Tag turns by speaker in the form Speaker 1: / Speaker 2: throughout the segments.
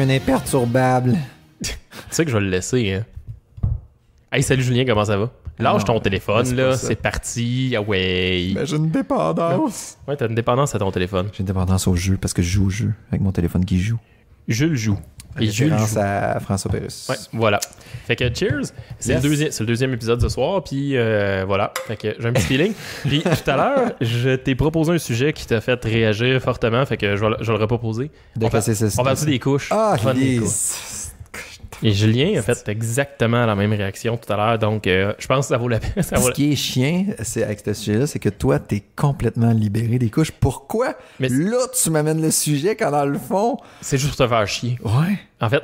Speaker 1: un imperturbable. tu
Speaker 2: sais que je vais le laisser, hein. Hey, salut Julien, comment ça va? Lâche ton ah téléphone, là, c'est parti, ah Mais ben, j'ai
Speaker 1: une dépendance.
Speaker 2: Ouais, t'as une dépendance à ton téléphone.
Speaker 1: J'ai une dépendance au jeu parce que je joue au jeu avec mon téléphone qui joue. Je le joue. Et Jules à François Pérus.
Speaker 2: voilà. Fait que cheers. C'est le, deuxième épisode de ce soir. Puis euh, voilà. Fait que j'ai un petit feeling. puis tout à l'heure, je t'ai proposé un sujet qui t'a fait réagir fortement. Fait que je vais, je vais le reproposer. De on, va, faire des couches. Ah, et Julien a fait exactement la même réaction tout à l'heure, donc euh, je pense que ça vaut la peine. Ce qui
Speaker 1: est chiant c'est avec ce sujet-là, c'est que toi, tu es complètement libéré des couches. Pourquoi Mais là, tu m'amènes le sujet quand dans le fond. C'est juste pour te faire chier. Ouais.
Speaker 2: En fait,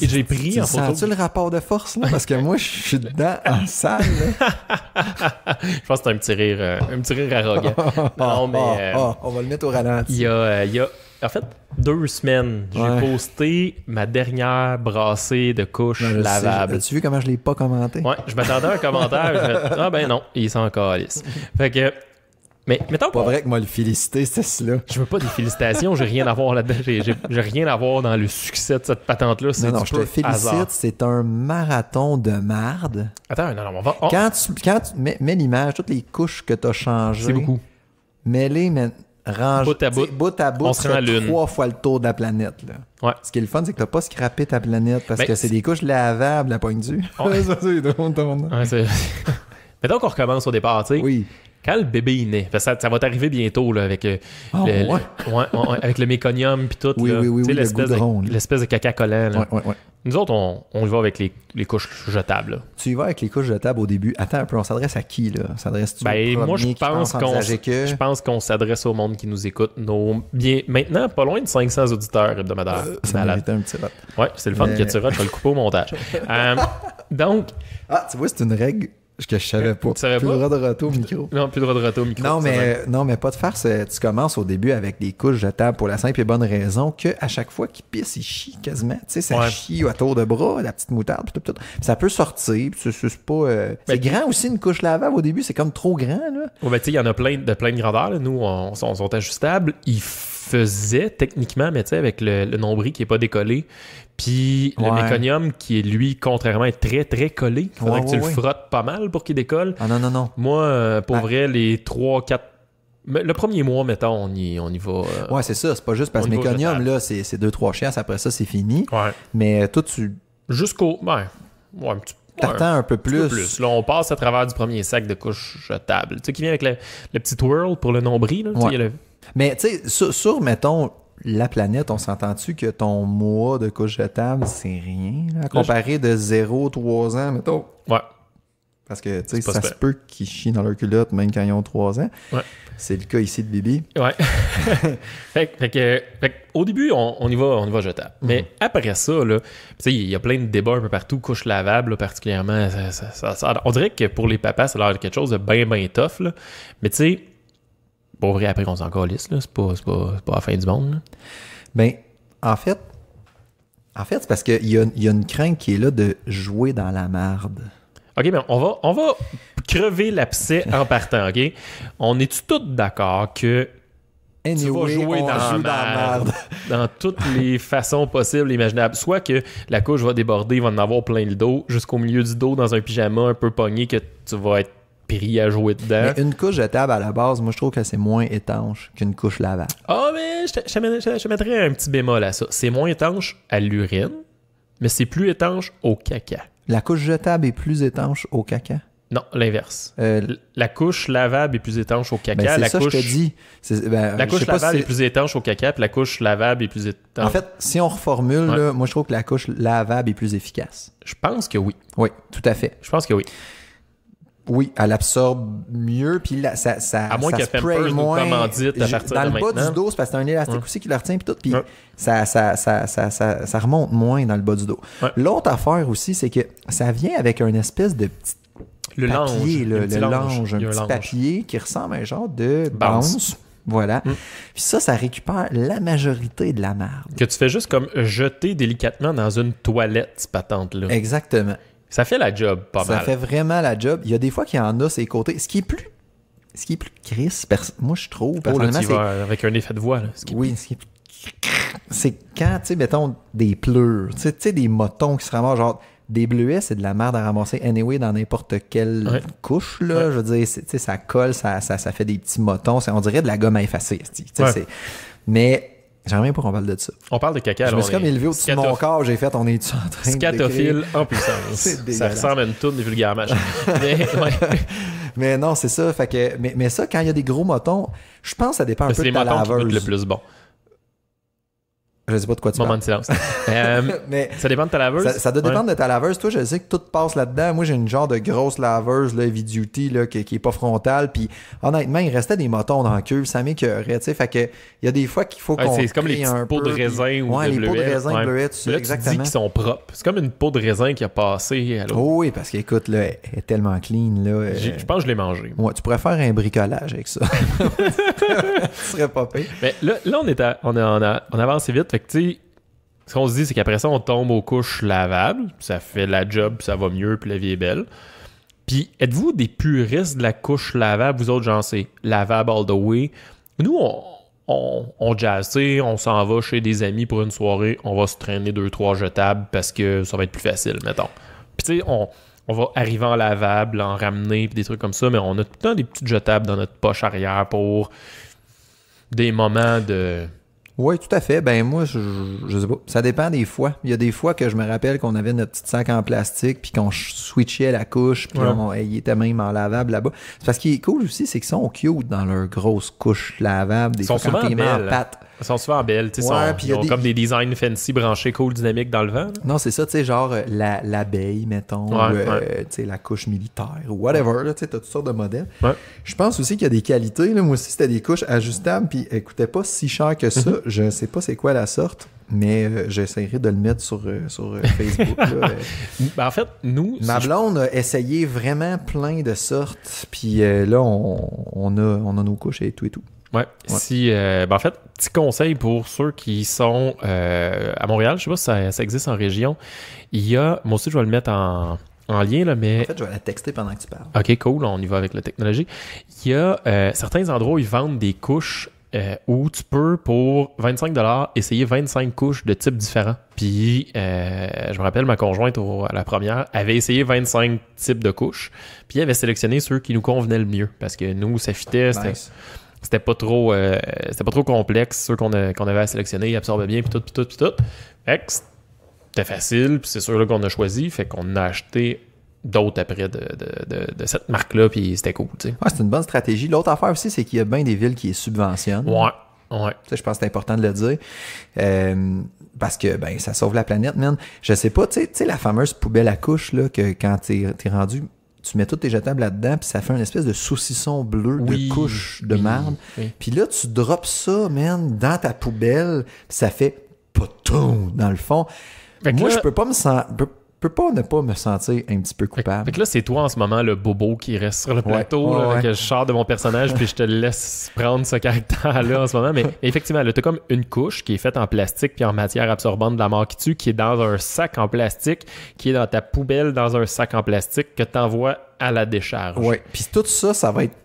Speaker 2: j'ai pris tu sens le
Speaker 1: rapport de force, là? Parce que moi, je suis dedans en salle,
Speaker 2: Je pense que c'est un petit rire, euh, un petit rire arrogant. non, mais. Euh,
Speaker 1: on va le mettre au ralenti. il y
Speaker 2: a en fait, deux semaines, j'ai posté ma dernière brassée de couches lavables. As-tu
Speaker 1: vu comment je l'ai pas commenté? Ouais, je m'attendais à un commentaire. je ah ben
Speaker 2: non, il s'en calisse. Fait que. Mais mettons pas. vrai que moi le féliciter, c'est cela. Je veux pas des félicitations, j'ai rien à voir là-dedans. J'ai rien à voir dans le succès de cette patente-là. Non, non, je te félicite,
Speaker 1: c'est un marathon de marde.
Speaker 2: Attends, non, non, on va. Quand
Speaker 1: tu, quand tu mets, l'image, toutes les couches que tu as changées. C'est beaucoup. Mets-les range bout à bout, à bout on se trois fois le tour de la planète. Là. Ouais. Ce qui est le fun, c'est que t'as pas scrappé ta planète parce ben, que c'est des couches lavables, la pointe du. Ouais. Maintenant
Speaker 2: Mais donc, on recommence au départ, tu sais. Oui quand le bébé est ça, va t'arriver bientôt avec, le, ouais. méconium puis tout. oui, oui, l'espèce, de, l'espèce de caca collant. Nous autres, on, on, y va avec les, couches jetables.
Speaker 1: Tu y vas avec les couches jetables au début. Attends un peu, on s'adresse à qui là on s'adresse ben, Moi, je pense, qu'on,
Speaker 2: je pense qu'on s'adresse au monde qui nous écoute. maintenant, pas loin de 500 auditeurs hebdomadaires. Euh, un petit Ouais, c'est le fun Mais... que tu rates, je vais le couper au montage. Euh, donc. Ah, tu vois, c'est une règle
Speaker 1: que je savais pas.
Speaker 2: plus droit de retour au micro. Non, plus de droit de retour au micro. Non, mais,
Speaker 1: non, mais pas de farce. Euh, tu commences au début avec des couches jetables pour la simple et bonne raison que à chaque fois qu'il pisse, il chie quasiment. Tu sais, ça chie autour de bras, la petite moutarde, tout, Ça peut sortir. C'est pas. Euh, ben, c'est grand aussi, une couche lavable au début. C'est comme trop grand, là.
Speaker 2: Ouais, ben, tu sais, il y en a plein de, plein de grandeurs. Nous, on, sont ajustables. Il faut faisait techniquement, mais tu sais, avec le, nombril qui n'est pas décollé. Puis le méconium qui est, lui, contrairement, est très, très collé. Il faudrait que tu le frottes pas mal pour qu'il décolle. Ah non, non, non. Moi, euh, pour ben vrai, les 3-4 le premier mois, mettons,
Speaker 1: on y, on y va. Euh, ouais, c'est ça. C'est pas juste parce que Méconium, là, c'est deux, trois chiasses. Après ça, c'est fini. Ouais. Mais euh, toi, tu. Jusqu'au. Ben, ouais. un petit un peu plus. Là,
Speaker 2: on passe à travers du premier sac de couche table. Tu sais, qui vient avec le, petit twirl pour le nombril. Là.
Speaker 1: Mais tu sais, sur, mettons, la planète, on s'entend-tu que ton mois de couche jetable, c'est rien, là, comparé de 0, 3 ans, mettons. Ouais. Parce que, tu sais, ça se peut qu'ils chient dans leur culotte, même quand ils ont 3 ans. Ouais. C'est le cas ici de Bibi.
Speaker 2: Ouais. fait, fait, que, au début, on, y va, on y va jetable. Mais après ça, là, tu sais, il y a plein de débats un peu partout, couche lavable, particulièrement. on dirait que pour les papas, ça a l'air quelque chose de bien, bien tough, là. Mais tu sais, pour vrai, après qu'on s'en
Speaker 1: calisse, c'est pas, pas, pas, la fin du monde. Là. Ben, en fait, en fait, c'est parce qu'il y, a une crainte qui est là de jouer dans la merde.
Speaker 2: OK, ben on va, on va crever l'abcès en partant, OK? On est tous d'accord que
Speaker 1: tu vas jouer dans, la merde.
Speaker 2: Dans toutes les façons possibles et imaginables. Soit que la couche va déborder, il va en avoir plein le dos, jusqu'au milieu du dos dans un pyjama un peu pogné que tu vas être pris à jouer dedans. Mais
Speaker 1: une couche jetable, à la base, moi je trouve que c'est moins étanche qu'une couche lavable.
Speaker 2: Ah, mais je, mettrais un petit bémol à ça. C'est moins étanche à l'urine, mais c'est plus étanche au caca.
Speaker 1: La couche jetable est plus étanche au caca?
Speaker 2: Non, l'inverse. Euh, la couche lavable est plus étanche au caca. Ben, c'est la ça, couche, je te dis.
Speaker 1: Ben, la couche lavable est... plus
Speaker 2: étanche au caca, puis la couche lavable est plus étanche. En fait,
Speaker 1: si on reformule, moi je trouve que la couche lavable est plus efficace. Je pense que oui. Oui, tout à fait. Je pense que oui. Oui, elle absorbe mieux, puis ça, ça, à moins ça spray moins. dans le bas du dos, c'est parce que c'est un élastique aussi qui la retient, puis tout, puis ça, ça, ça, ça, ça, remonte moins dans le bas du dos. L'autre affaire aussi, c'est que ça vient avec une espèce de petit le papier, le, linge, un, petit papier qui ressemble à un genre de bounce. Voilà. Mm. Puis ça, ça récupère la majorité de la merde.
Speaker 2: Que tu fais juste comme jeter délicatement dans une toilette, cette patente-là. Exactement. Ça fait la job pas mal. Ça fait
Speaker 1: vraiment la job. Il y a des fois qu'il y en a ses côtés. Ce qui est plus. Ce qui est plus crisp, moi je trouve. Personnellement, oh,
Speaker 2: là, avec un effet de voix.
Speaker 1: oui, ce c'est quand, tu sais, mettons, des pleurs, tu sais, des motons qui se ramassent, genre, des bleuets, c'est de la merde à ramasser anyway dans n'importe quelle couche, là. Je veux dire, tu sais, ça colle, ça, fait des petits motons. On dirait de la gomme effacée. tu sais. Mais J'aimerais bien pas qu'on parle de ça. On
Speaker 2: parle de caca. Je me suis comme élevé au-dessus de mon corps,
Speaker 1: j'ai fait, on est en train Scatophile
Speaker 2: en puissance. ça ressemble à une tourne des vulgaires
Speaker 1: mais, non, c'est ça. Fait que, mais, ça, quand il y a des gros motons, je pense que ça dépend un peu de la laveuse. C'est les motons
Speaker 2: le plus bon. Je sais pas de quoi tu Moment de silence. Euh, mais ça dépend de ta laveuse. Ça, doit dépendre
Speaker 1: de ta laveuse. Toi, je sais que tout passe là-dedans. Moi, j'ai une genre de grosse laveuse, là, heavy duty, là, qui, est pas frontale. Puis honnêtement, il restait des motons dans le cuve. Ça sais, Fait que il y a des fois qu'il faut qu'on. C'est comme les un pots de raisin ou ouais, de les pots de raisin ouais. exactement. qui sont
Speaker 2: propres. C'est comme une peau de raisin qui a passé Oh,
Speaker 1: oui, parce qu'écoute, là, elle est tellement clean. Là, euh, Je pense que je l'ai mangée. Ouais, tu pourrais faire un bricolage avec ça. Ce serait pas pire.
Speaker 2: Mais là, là on, est à, on, a, on, a, on avance vite. Fait tu sais, ce qu'on se dit, c'est qu'après ça, on tombe aux couches lavables. Ça fait la job, ça va mieux, puis la vie est belle. Puis, êtes-vous des puristes de la couche lavable? Vous autres, j'en sais, lavable all the way. Nous, on, on, on jazz, on s'en va chez des amis pour une soirée, on va se traîner deux, trois jetables parce que ça va être plus facile, mettons. Puis, tu sais, on, on va arriver en lavable, en ramener, puis des trucs comme ça, mais on a tout le temps des petites jetables dans notre poche arrière pour
Speaker 1: des moments de. Oui, tout à fait. Ben moi, je, sais pas. Ça dépend des fois. Il y a des fois que je me rappelle qu'on avait notre petit sac en plastique, puis qu'on switchait la couche, puis ouais. il était même en lavable là-bas. C'est parce qu'il est cool aussi, c'est qu'ils sont cute dans leur grosse couche lavable. Des ils sont en pâte.
Speaker 2: Ils sont souvent belles, ils ont comme des designs fancy branchés, cool, dynamiques dans
Speaker 1: le vent. Non, c'est ça, tu sais, genre euh, la, l'abeille, mettons, euh, la couche militaire, ou whatever, tu sais, toutes sortes de modèles. Je pense aussi qu'il y a des qualités, Moi aussi, c'était des couches ajustables, puis elles coûtaient pas si cher que ça. Je mm-hmm. ne Je sais pas c'est quoi la sorte, mais euh, j'essaierai de le mettre sur, sur Facebook. Ben, en fait, nous. Ma blonde a essayé vraiment plein de sortes, puis là, on, a, on a nos couches et tout et tout. Ouais. Si,
Speaker 2: euh, ben en fait, petit conseil pour ceux qui sont euh, à Montréal, je sais pas si ça, existe en région. Il y a, moi aussi, je vais le mettre en, lien, là, mais. En fait, je vais la texter pendant que tu parles. Ok, cool, on y va avec la technologie. Il y a euh, certains endroits où ils vendent des couches où tu peux, pour 25 essayer 25 couches de types différents. Puis, je me rappelle, ma conjointe, à la première, avait essayé 25 types de couches, puis elle avait sélectionné ceux qui nous convenaient le mieux, parce que nous, ça fitait c'était pas trop euh, c'était pas trop complexe ceux qu'on avait à sélectionner ils absorbaient bien puis tout puis tout puis tout fait c'était facile puis c'est sûr là qu'on a choisi fait qu'on a acheté d'autres après de, de,
Speaker 1: cette marque là puis c'était cool tu ouais, ah, c'est une bonne stratégie l'autre affaire aussi c'est qu'il y a bien des villes qui est subventionnent ouais ouais je pense que c'est important de le dire euh, parce que ben ça sauve la planète man je sais pas tu sais la fameuse poubelle à couche là que quand t'es es rendu tu mets tous tes jetables là-dedans, puis ça fait une espèce de saucisson bleu de couche de marbre. Puis là, tu drops ça, man, dans ta poubelle, puis ça fait poteau dans le fond. moi, je peux pas me sentir pas ne pas me sentir un petit peu coupable.
Speaker 2: Fait, que là, c'est toi en ce moment le bobo qui reste sur le plateau, que je sors de mon personnage puis je te laisse prendre ce caractère-là en ce moment. Mais effectivement, là, t'as comme une couche qui est faite en plastique puis en matière absorbante de la mort qui tue, qui est dans un sac en plastique, qui est dans ta poubelle dans un sac en plastique que t'envoies à la
Speaker 1: décharge. Ouais. puis tout ça, ça va être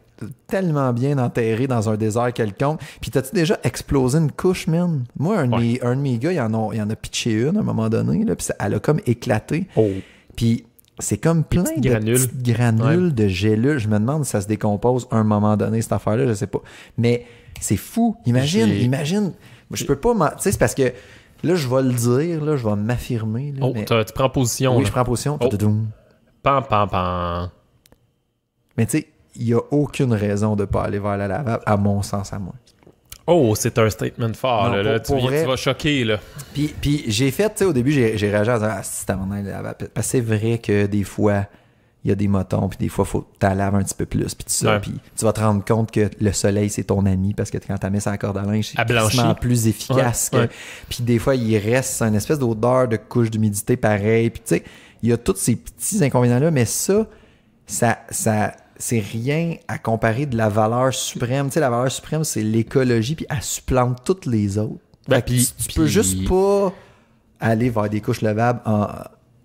Speaker 1: tellement bien enterré dans un désert quelconque. Puis t'as-tu déjà explosé une couche, man? Moi, un, de, mes, gars, il en, en a pitché une à un moment donné, là, puis elle a comme éclaté. Oh. Puis c'est comme plein de granules. petites granules, de gélules. Je me demande si ça se décompose à un moment donné, cette affaire-là, je sais pas. Mais c'est fou. Imagine, imagine. Je peux pas... Tu sais, c'est parce que... Là, je vais le dire, là, je vais m'affirmer. Oh, tu prends position. Oui, je prends position.
Speaker 2: Pam, pam, pam.
Speaker 1: Mais tu sais, il n'y a aucune raison de ne pas aller vers la lavable, à mon sens, à moi. Oh, c'est un statement fort. là, tu, vas
Speaker 2: choquer. Là.
Speaker 1: Puis, puis j'ai fait, tu sais, au début, j'ai réagi en disant Ah, c'est Parce que c'est vrai que des fois, il y a des motons, puis des fois, faut que tu laves un petit peu plus, puis tout ça. Puis tu vas te rendre compte que le soleil, c'est ton ami, parce que quand tu t'as mis encore corde à linge, c'est plus efficace. Puis des fois, il reste une espèce d'odeur de couche d'humidité pareil. Puis tu sais, il y a tous ces petits inconvénients-là, mais ça, ça, ça, c'est rien à comparer de la valeur suprême. Tu sais, la valeur suprême, c'est l'écologie, puis elle supplante toutes les autres. Ben, tu, peux juste pas aller vers des couches levables en. Euh,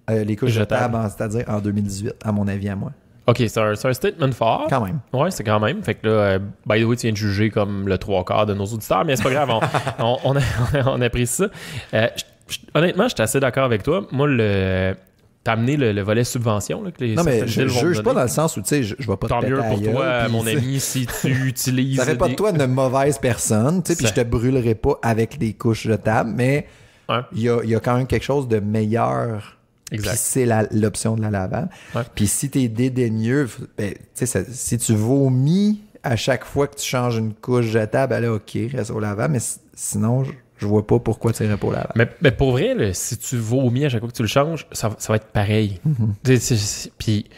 Speaker 1: euh, les couches jetables, c'est-à-dire en 2018, à mon avis, à moi.
Speaker 2: OK, c'est un, statement fort. Quand même. Ouais, c'est quand même. Fait que là, euh, by the way, tu viens de juger comme le trois quarts de nos auditeurs, mais c'est pas grave, on, on, a, ça. honnêtement, je suis assez d'accord avec toi. Moi, le, t'amener le, volet subvention là, que les Non, mais je ne juge pas dans le sens
Speaker 1: où, tu sais, je, ne vais pas Tant mieux pour toi, mon ami, si tu utilises. Ça fait pas de toi une mauvaise personne, tu sais, puis je te brûlerai pas avec des couches jetables, mais il y, a, quand même quelque chose de meilleur. Exact. c'est l'option de la lavande. Puis si ben, tu es dédaigneux, ben, sais, si tu vomis à chaque fois que tu changes une couche jetable, elle ben OK, reste au lavant mais sinon, je vois pas pourquoi tu irais pour là Mais, mais, pour vrai, si tu vomis
Speaker 2: à chaque fois que tu le changes, ça, va être pareil. Mm-hmm. Puis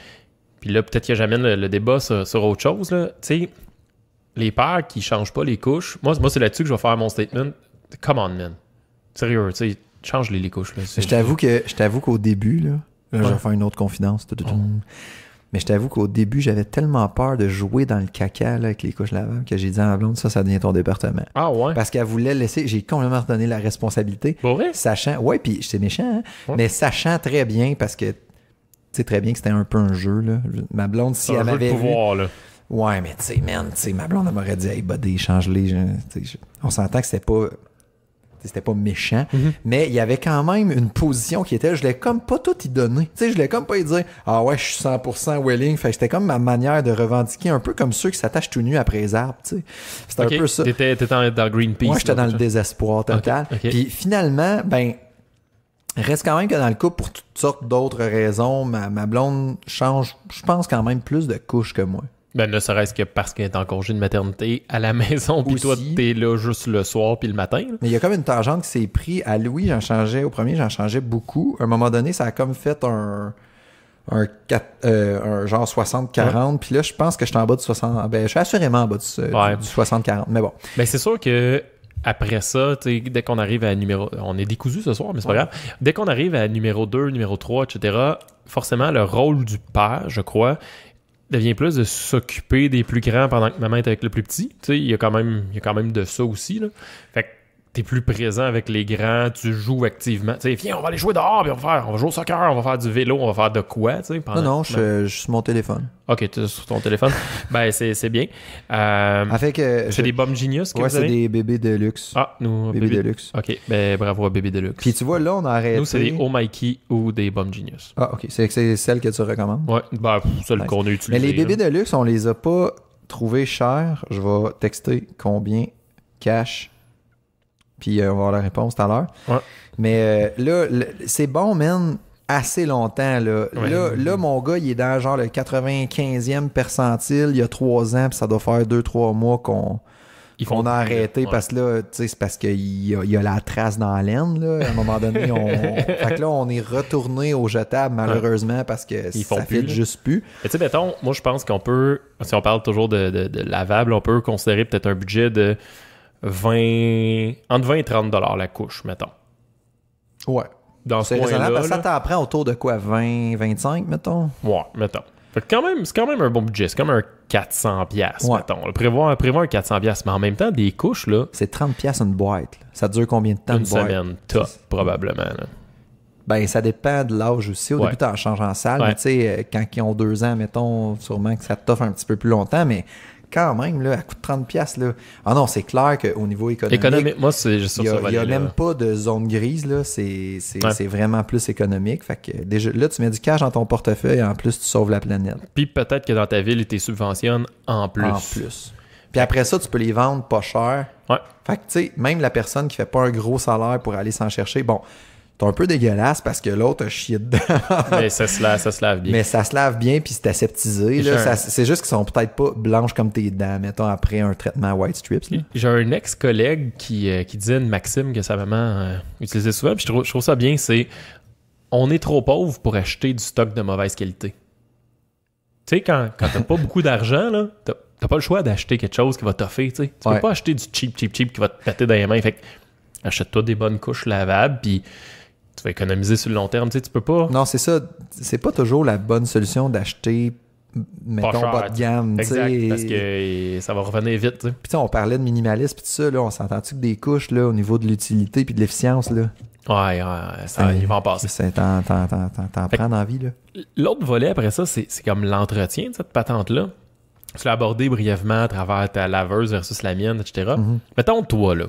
Speaker 2: là, peut-être que j'amène le, débat sur, autre chose. Tu les pères qui changent pas les couches, moi, moi c'est là-dessus que je vais faire mon statement. Come on, man. Sérieux, tu change les, les couches. Là, je
Speaker 1: t'avoue qu'au début, là, là je une autre confidence. Mais je t'avoue qu'au début, j'avais tellement peur de jouer dans le caca là, avec les couches lavables que j'ai dit à ma blonde, ça, ça devient ton département. Ah ouais? Parce qu'elle voulait laisser, j'ai complètement redonné la responsabilité. pour Sachant, ouais, puis j'étais méchant, hein. mais sachant très bien, parce que tu sais très bien que c'était un peu un jeu, là. Ma blonde, si un elle m'avait. là. Ouais, mais tu sais, man, tu sais, ma blonde, elle m'aurait dit, hey, buddy, change-les. On s'entend que c'était pas c'était pas méchant, mhm. mais il y avait quand même une position qui était, je l'ai comme pas tout y donné. Tu sais, je l'ai comme pas y dire, ah ouais, je suis 100% willing. Fait c'était comme ma manière de revendiquer un peu comme ceux qui s'attachent tout nu après les arbres, tu sais. C'était un peu
Speaker 2: ça. T'étais, dans,
Speaker 1: le Greenpeace. Moi, j'étais dans le désespoir total. Puis finalement, ben, Reste quand même que dans le couple, pour toutes sortes d'autres raisons, ma, ma blonde change, je pense, quand même plus de couches que moi.
Speaker 2: Ben, ne serait-ce que parce qu'il est en congé de maternité à la maison, puis toi, t'es là
Speaker 1: juste le soir puis le matin. Mais il y a comme une tangente qui s'est prise À Louis, j'en changeais, au premier, j'en changeais beaucoup. À un moment donné, ça a comme fait un, un, euh, genre 60-40. Puis là, je pense que je suis en bas de 60. Ah, ben, je suis assurément en bas du, 60-40. Mais bon. Ben, c'est sûr
Speaker 2: que après ça, dès qu'on arrive à numéro... On est décousu ce soir, mais c'est pas grave. Dès qu'on arrive à numéro 2, numéro 3, etc., forcément, le rôle du père, je crois, devient plus de s'occuper des plus grands pendant que maman est avec le plus petit. Tu sais, il y a quand même, il y a quand même de ça aussi. Là. Fait que t'es plus présent avec les grands, tu joues activement. Tu viens, on va aller jouer dehors, on va faire, on va jouer au soccer, on va faire du vélo, on va faire de quoi, tu sais. Pendant... Non, non, je,
Speaker 1: suis sur mon téléphone. Ok,
Speaker 2: tu sur ton téléphone. ben, c'est bien. Euh, avec, euh, c'est des bombes genius que Ouais, c'est des
Speaker 1: bébés de luxe. Ah, nous, bébés, de luxe. Ok, ben bravo à bébés de luxe. Puis tu vois, là, on a arrêté. Nous, c'est des Oh Mikey ou
Speaker 2: des bombes genius.
Speaker 1: Ah, ok, c'est celle que tu recommandes. Ouais, ben,
Speaker 2: celle qu'on a utilisée. Mais les bébés de
Speaker 1: luxe, on les a pas trouvés chers. Je vais texter combien cash puis euh, on va avoir la réponse tout à l'heure. Mais euh, là, c'est bon, man, assez longtemps. Là. là. mon gars, il est dans genre le 95e percentile il y a trois ans, puis ça doit faire deux, trois mois qu'on a arrêté parce que là, tu sais, c'est parce qu'il y, a la trace dans l'aine, là. À un moment donné, on. là, on est retourné au jetable, malheureusement, parce que ça juste plus. Tu sais, mettons, moi, je
Speaker 2: pense qu'on peut, si on parle toujours de lavable, on peut considérer peut-être un budget de 20, entre 20 et 30 dollars la couche, mettons. Ouais. Dans ce point-là. ça
Speaker 1: t'apprend autour de quoi 20, 25, mettons Ouais, mettons. quand même, c'est quand même
Speaker 2: un bon budget. C'est comme un 400 mettons. Prévoir, un 400 mais en même temps, des couches, là...
Speaker 1: C'est 30 une boîte. Ça dure combien de temps une, une semaine, top, probablement. Ben, ça dépend de l'âge aussi. Au début, tu en changes en salle. Mais tu sais, euh, quand ils ont deux ans, mettons, sûrement que ça t'offre un petit peu plus longtemps, mais quand même, là, à coût de 30$, là. Ah non, c'est clair qu'au niveau économique. Économique, moi, c'est Il n'y a, même pas de zone grise, là. C'est vraiment plus économique. Fait que déjà, là, tu mets du cash dans ton portefeuille, et en plus, tu sauves la planète.
Speaker 2: Puis peut-être que dans ta ville, ils te subventionnent
Speaker 1: en plus. En plus. Puis après ça, tu peux les vendre pas cher. Ouais. Fait que, tu sais, même la personne qui fait pas un gros salaire pour aller s'en chercher, bon, t'es un peu dégueulasse parce que l'autre a chié dedans. mais ça se, lave, bien. Mais ça se lave bien, puis c'est aseptisé. C'est juste qu'ils sont peut-être pas blanches comme tes dents, mettons, après un traitement white strips. J'ai un
Speaker 2: ex-collègue qui, euh, qui, disait une maxime que sa maman euh, utilisait souvent, je trouve, ça bien, c'est on est trop pauvre pour acheter du stock de mauvaise qualité. Tu sais, quand, quand t'as pas beaucoup d'argent, là, t'as pas le choix d'acheter quelque chose qui va t'offrir, tu Tu peux pas acheter du cheap, cheap, cheap qui va te péter dans les mains. Fait achète-toi des bonnes couches lavables, puis tu vas économiser sur
Speaker 1: le long terme. Tu sais, tu peux pas. Non, c'est ça. C'est pas toujours la bonne solution d'acheter mettons pas, bas de gamme. Exact, parce que ça va revenir vite. Puis tu sais, on parlait de minimalisme puis tout ça, là, on s'entend-tu que des couches là, au niveau de l'utilité puis de l'efficience? Là? Ouais, ça, il va en passer. T'en, t'en, t'en, prends envie. Là.
Speaker 2: L'autre volet après ça, c'est, c'est comme l'entretien de cette patente-là. Tu l'as abordé brièvement à travers ta laveuse versus la mienne, etc. Mm-hmm. Mettons toi, là,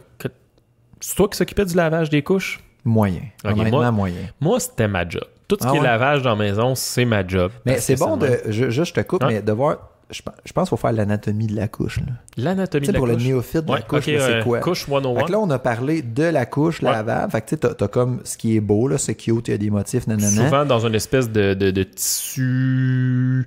Speaker 2: c'est toi qui s'occupais du lavage des couches? Moyen. moi, moyen. Moi, c'était ma job. Tout ce ah qui est lavage dans la maison, c'est ma job. Mais c'est bon de.
Speaker 1: Je, te coupe, hein? mais de voir. Je, pense qu'il faut faire l'anatomie de la couche.
Speaker 2: L'anatomie de la pour pour le néophyte de la couche, c'est quoi? Couche 101. Fait que là,
Speaker 1: oh on a parlé de la couche lavable. Fait que tu sais, t'as as comme ce qui est beau, là, c'est cute, il y a des motifs, nanana. Souvent
Speaker 2: dans une espèce de, de
Speaker 1: tissu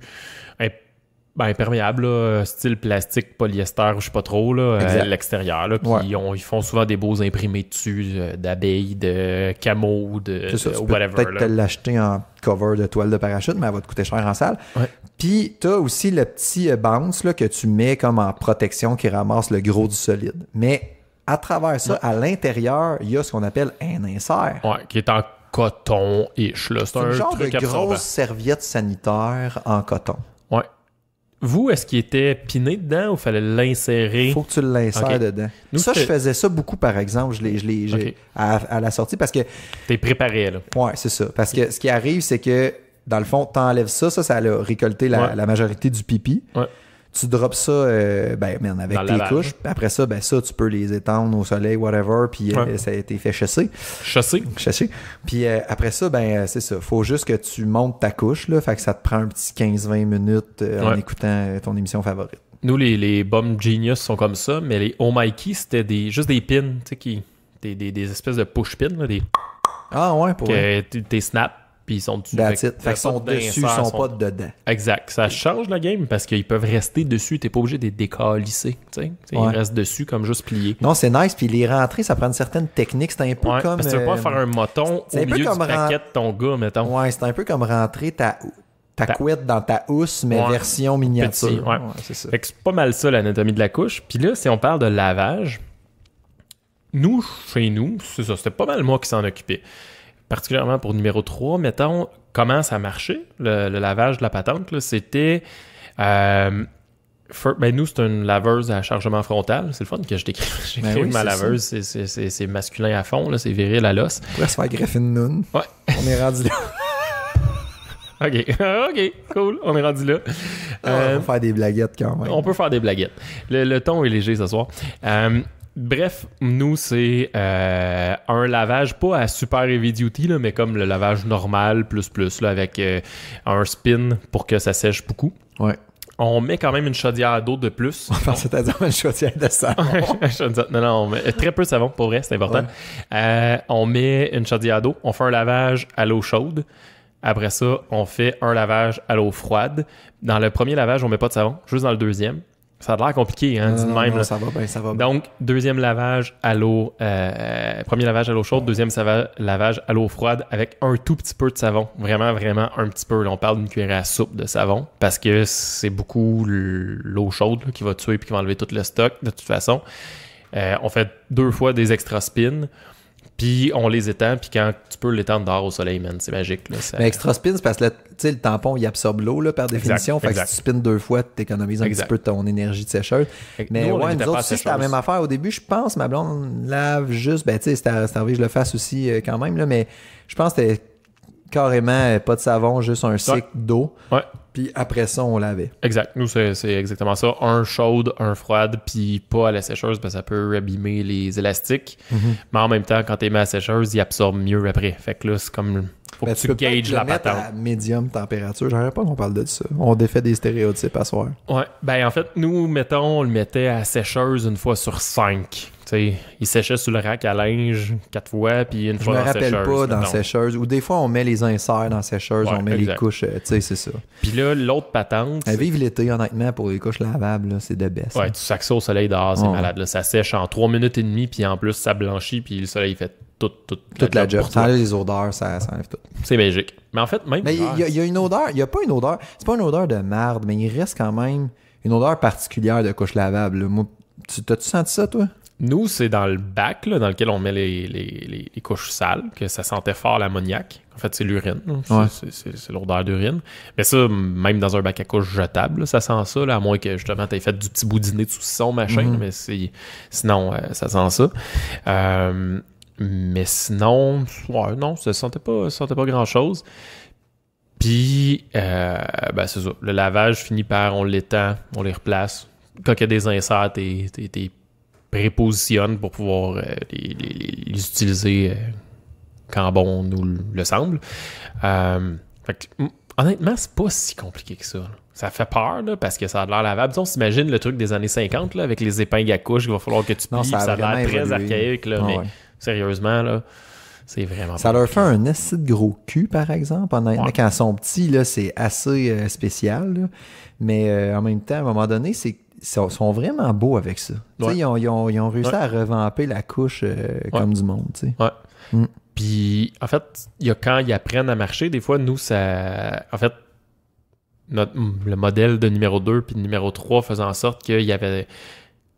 Speaker 2: ben, imperméable, style plastique, polyester, je sais pas trop, à euh, l'extérieur. Puis ils, font souvent des beaux imprimés dessus, euh, d'abeilles, de camo, de, ça, whatever. peut-être
Speaker 1: l'acheter en cover de toile de parachute, mais elle va te coûter cher en salle. Puis tu as aussi le petit euh, bounce là, que tu mets comme en protection qui ramasse le gros du solide. Mais à travers ça, à l'intérieur, il y a ce qu'on appelle un insert.
Speaker 2: qui est en coton-ish. C'est un genre de grosse
Speaker 1: serviette sanitaire en coton.
Speaker 2: Vous, est-ce qu'il était piné dedans ou fallait l'insérer? Faut que tu l'insères dedans. ça, je faisais
Speaker 1: ça beaucoup, par exemple, je l'ai, à, à, la sortie parce que. T'es préparé, là. Ouais, c'est ça. Parce que ce qui arrive, c'est que, dans le fond, t'enlèves ça, ça, ça a récolté la, majorité du pipi. Ouais. Tu drops ça, euh, ben, avec tes couches. Après ça, ben, ça, tu peux les étendre au soleil, whatever, puis euh, ça a été fait chasser. Chasser. Chasser. Puis euh, après ça, ben, c'est ça. Faut juste que tu montes ta couche, là. Fait que ça te prend un petit 15-20 minutes en écoutant ton émission favorite.
Speaker 2: Nous, les, les Bomb Genius sont comme ça, mais les Oh Key, c'était des, juste des pins, tu sais, qui, des, espèces de push pins, là, des. Ah ouais, pour. tes snaps puis ils sont dessus. ils sont dessus, ils sont, pas dedans. Exact. Ça change la game parce qu'ils peuvent rester dessus. T'es pas obligé de les décalisser. Ils restent dessus comme juste pliés. Non, c'est
Speaker 1: nice. Puis les rentrées, ça prend une certaine technique. C'est un peu comme. Parce que tu pas euh, faire un moton au un milieu ton gars, mettons. Ouais, c'est un peu comme rentrer ta, ta, couette dans ta housse, mais version miniature.
Speaker 2: c'est ça. c'est pas mal ça, l'anatomie de la couche. Puis là, si on parle de lavage, nous, chez nous, c'est ça. C'était pas mal moi qui s'en occupais particulièrement pour numéro 3, mettons, comment ça marchait, le, lavage de la patente, c'était... Euh, ben nous, c'est une laveuse à chargement frontal. C'est le fun que je décris. Ben ma laveuse. C'est masculin à fond, c'est viril à l'os. On se faire
Speaker 1: greffer une Ouais. On est rendu là.
Speaker 2: OK. OK. Cool. On est rendu là. Ah, on peut euh,
Speaker 1: faire des blaguettes quand même.
Speaker 2: On peut faire des blaguettes. Le, ton est léger ce soir. Euh, Bref, nous, c'est euh, un lavage, pas à super heavy duty, mais comme le lavage normal, plus plus, là, avec euh, un spin pour que ça sèche beaucoup. Ouais. On met quand même une chaudière d'eau de plus.
Speaker 1: Enfin, c'est-à-dire une chaudière de savon.
Speaker 2: non, non, on met très peu de savon, pour vrai, c'est important. Euh, on met une chaudière d'eau, on fait un lavage à l'eau chaude. Après ça, on fait un lavage à l'eau froide. Dans le premier lavage, on met pas de savon, juste dans le deuxième. Ça a l'air compliqué, hein, dit même. Ça va bien, ça va Donc, deuxième lavage à l'eau, euh, premier lavage à l'eau chaude, deuxième lavage à l'eau froide avec un tout petit peu de savon. Vraiment, vraiment un petit peu. Là, on parle d'une cuillère à soupe de savon parce que c'est beaucoup l'eau chaude qui va tuer puis qui va enlever tout le stock de toute façon. Euh, on fait deux fois des extra spins. Puis on les étend, puis quand tu peux l'étendre dehors au soleil, man, c'est magique. Là, Mais extra
Speaker 1: spin, c'est parce que le, le tampon, il absorbe l'eau par définition. fait que si tu spins deux fois, tu économises un petit peu ton énergie de sécheuse. Mais ouais, nous autres aussi, c'était la même affaire. Au début, je pense, ma blonde lave juste. Ben, tu sais, c'est que je le fasse aussi euh, quand même, là, mais je pense que carrément euh, pas de savon, juste un cycle d'eau. Puis après ça, on lavait. Exact.
Speaker 2: Nous, c'est exactement ça. Un chaude, un froide, puis pas à la sécheuse, parce que ça peut abîmer les élastiques. Mhm. Mais en même temps, quand tu mets à la sécheuse, il absorbe mieux après. Fait que là, c'est comme. Faut ben, que tu, peux
Speaker 1: gages à médium température. J'aimerais pas qu'on parle de ça. On défait des stéréotypes à soir.
Speaker 2: Ouais. Ben, en fait, nous, mettons, on le mettait à sécheuse une fois sur cinq il séchait sous le rack à linge quatre fois, puis une fois je fois me rappelle pas dans la sécheuse.
Speaker 1: Ou des fois, on met les inserts dans sécheuse, on met les couches, euh, tu sais, c'est ça.
Speaker 2: Puis là, l'autre patente. elle
Speaker 1: vive l'été, honnêtement, pour les couches lavables, c'est de baisse. Ouais, tu
Speaker 2: sacs ça au soleil dehors, c'est malade. Là. Ça sèche en trois minutes et demie, puis en plus, ça blanchit, puis le soleil fait tout, tout, toute la, durée, les
Speaker 1: odeurs, ça, enlève tout.
Speaker 2: C'est magique. Mais en fait, même. Mais il
Speaker 1: y, a une odeur, il y a pas une odeur, c'est pas une odeur de merde, mais il reste quand même une odeur particulière de couches lavables t'as-tu senti ça, toi? Nous, c'est dans le
Speaker 2: bac, dans lequel on met les, couches sales, que ça sentait fort l'ammoniaque. En fait, c'est l'urine. Hein. C'est l'odeur d'urine. Mais ça, même dans un bac à couches jetable, ça sent ça, à moins que justement tu aies fait du petit boudinet de saucisson, machin. Mhm. Mais sinon, euh, ça sent ça. Euh, mais sinon, ouais, non, ça sentait pas, ça sentait pas grand-chose. Puis, euh, ben, c'est ça. Le lavage finit par, on l'étend, on les replace. Quand il y a des inserts, t'es prépositionne pour pouvoir euh, les, utiliser euh, quand bon nous le semble. Euh, honnêtement, c'est pas si compliqué que ça. Ça fait peur parce que ça a l'air lavable. On s'imagine le truc des années 50 là, avec les épingles à couche qu'il va falloir que tu ça a, l'air très archaïque, ah mais sérieusement, là. C'est vraiment Ça leur
Speaker 1: fait un assez gros cul, par exemple. quand ils sont petits, c'est assez spécial. Mais en même temps, à un moment donné, c'est sont, sont vraiment beaux avec ça. Ils, ont, réussi à revamper la couche euh, comme du monde. Mm. Puis, en fait, quand ils
Speaker 2: apprennent à marcher, des fois, nous, ça. En fait, le modèle de numéro 2 puis numéro 3 faisait en sorte que y avait.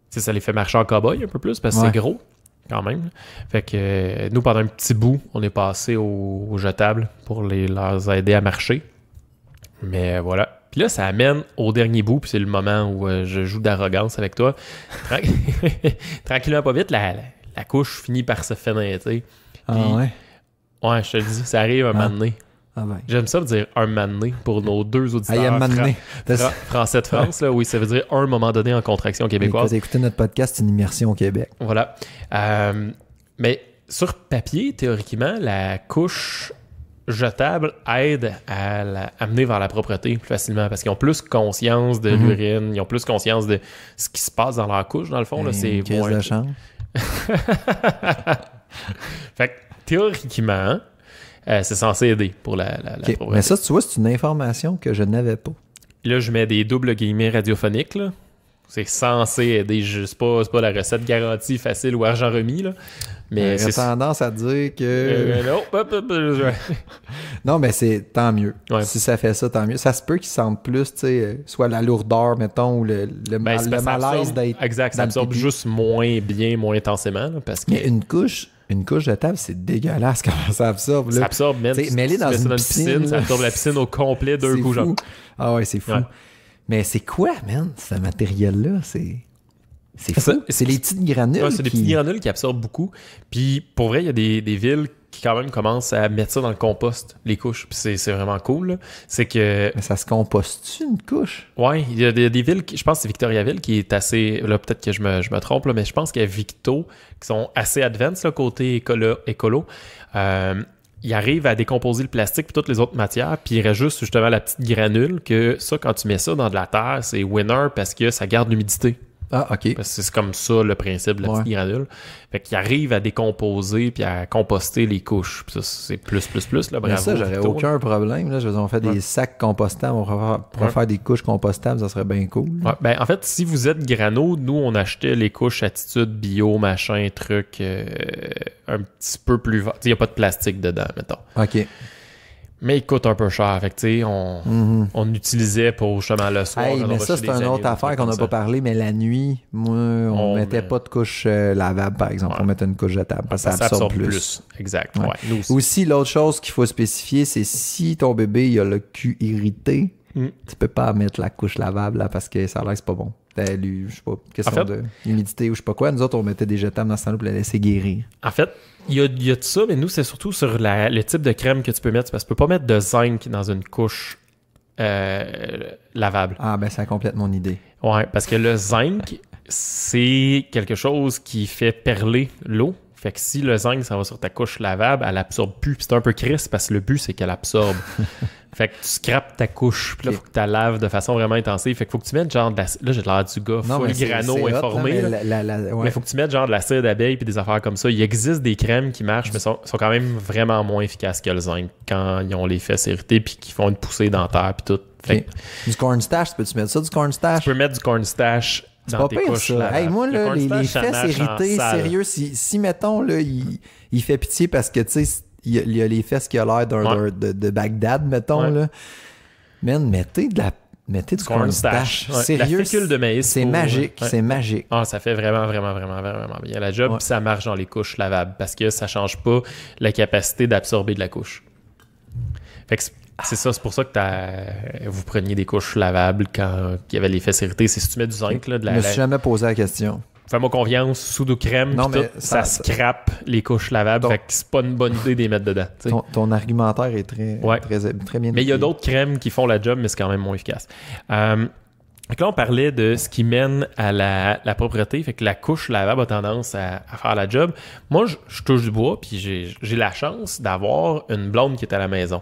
Speaker 2: Ça les fait marcher en cow un peu plus parce que c'est gros quand même. Fait que euh, nous, pendant un petit bout, on est passé aux au jetables pour les, aider à marcher. Mais voilà, puis là, ça amène au dernier bout, puis c'est le moment où euh, je joue d'arrogance avec toi. Tranquillement, pas vite, la, la, couche finit par se fenêtre. Ah ouais? Ouais, je te le dis, ça arrive un ah. moment donné. Ah, ben. J'aime ça dire un donné pour nos deux auditeurs ah, français de France. là, oui, ça veut dire un moment donné en contraction québécoise. Vous
Speaker 1: écoutez notre podcast, une immersion au Québec.
Speaker 2: Voilà. Euh, mais sur papier, théoriquement, la couche jetable aide à l'amener vers la propreté plus facilement parce qu'ils ont plus conscience de mhm. l'urine, ils ont plus conscience de ce qui se passe dans leur couche, dans le fond. Là, ben, c'est moins... de fait que, théoriquement, euh, c'est censé
Speaker 1: aider pour la, la, propreté. Mais ça, tu vois, c'est une information que je n'avais pas.
Speaker 2: Là, je mets des doubles guillemets radiophoniques, C'est censé aider, je sais pas, la recette garantie facile ou
Speaker 1: argent remis, là. Mais j'ai euh, tendance à dire que. Euh, non. mais c'est tant mieux. Si ça fait ça, tant mieux. Ça se peut qu'il semble plus, tu sais, euh, soit la lourdeur, mettons, ou le, ben, malaise
Speaker 2: d'être. Exact, ça absorbe juste moins bien, moins intensément.
Speaker 1: parce que... Mais une couche, une couche de table, c'est dégueulasse comment ça absorbe. Ça absorbe,
Speaker 2: même. Si mêlé dans, une piscine, ça absorbe la piscine au complet d'un
Speaker 1: coup, genre. Ah ouais, c'est fou. Mais c'est quoi, man, ce matériel-là? C'est. C'est fou. C'est les petites granules. c'est des petites granules
Speaker 2: qui absorbent beaucoup. Puis pour vrai, il y a des, villes qui quand même commencent à mettre ça dans le compost, les couches. Puis c'est vraiment cool. C'est que. Mais ça se composte une couche? Ouais, il y a des, villes, qui, je pense que c'est Victoriaville qui est assez. Là, peut-être que je me, trompe, mais je pense qu'il y a Victo qui sont assez advanced, là, côté écolo. Euh, ils arrivent à décomposer le plastique et toutes les autres matières, puis il reste juste justement la petite granule que ça, quand tu mets ça dans de la terre, c'est winner parce que ça garde l'humidité. Ah, OK. c'est comme ça le principe de la petite granule. Fait qu'il arrive à décomposer puis à composter les couches. ça, c'est plus, plus, plus. le bravo. ça, j'aurais aucun
Speaker 1: problème. Là. Je veux on fait des sacs compostables. On pourrait faire des couches compostables. Ça serait bien cool.
Speaker 2: ben, en fait, si vous êtes grano, nous, on achetait les couches attitude bio, machin, truc, euh, un petit peu plus... Il n'y a pas de plastique dedans, mettons. OK mais il coûte un peu cher. Fait que, on, mhm. on utilisait pour justement le soir. mais ça, c'est une autre affaire qu'on n'a pas
Speaker 1: parlé, mais la nuit, moi, on, ne oh, mettait pas de couche euh, lavable, par exemple. On mettait une couche jetable parce ah, ça, absorbe, plus. Exact. Ouais. Aussi, l'autre chose qu'il faut spécifier, c'est si ton bébé il a le cul irrité, mm. tu peux pas mettre la couche lavable là, parce que ça a l'air pas bon je sais pas, question en ou je sais pas quoi. Nous autres, on mettait des jetables dans ce temps pour la laisser guérir.
Speaker 2: En fait, il y a, de ça, mais nous, c'est surtout sur le type de crème que tu peux mettre. Parce que tu peux pas mettre de zinc dans une couche euh, lavable. Ah, ben ça complète mon idée. Ouais, parce que le zinc, c'est quelque chose qui fait perler l'eau. Fait que si le zinc, ça va sur ta couche lavable, elle absorbe plus. c'est un peu crisp parce que le but, c'est qu'elle absorbe. Fait que tu scrapes ta couche, puis là, il faut que tu la laves de façon vraiment intensive. Fait que faut que tu mettes genre de la... Là, j'ai l'air du gars non, full grano informé. mais, faut que tu mettes genre de l'acide d'abeille puis des affaires comme ça. Il existe des crèmes qui marchent, mais sont, sont quand même vraiment moins efficaces que le zinc quand ils ont les fesses irritées puis qu'ils font une poussée dentaire puis tout. Fait
Speaker 1: que... Du cornstache, peux-tu mettre ça, du
Speaker 2: cornstache? Tu peux mettre du cornstache dans tes couches, ça. Là, hey, moi, là, les, fesses irritées, sérieux,
Speaker 1: si, si mettons, là, il, il, fait pitié parce que, tu sais, il, y a les fesses qui ont l'air de, de, Bagdad, mettons. Là. Man, mettez de la mettez du cornstarch. C'est magique, c'est magique.
Speaker 2: Ah, ça fait vraiment, vraiment, vraiment, vraiment bien la job. ça marche dans les couches lavables parce que ça change pas la capacité d'absorber de la couche. c'est ça, c'est pour ça que vous preniez des couches lavables quand il y avait les fesses irritées
Speaker 1: C'est si tu mets du zinc, là, de la. Je me suis jamais posé la question
Speaker 2: fais-moi confiance, soudou crème, ça, ça, scrape les couches lavables. fait que c'est pas une bonne idée de mettre dedans.
Speaker 1: Ton, argumentaire est
Speaker 2: très, très, bien. Mais il y a d'autres crèmes qui font la job, mais c'est quand même moins efficace. Euh, là, on parlait de ce qui mène à la, propreté. Fait que la couche lavable a tendance à, faire la job. Moi, je, je touche du bois, puis j'ai la chance d'avoir une blonde qui est à la maison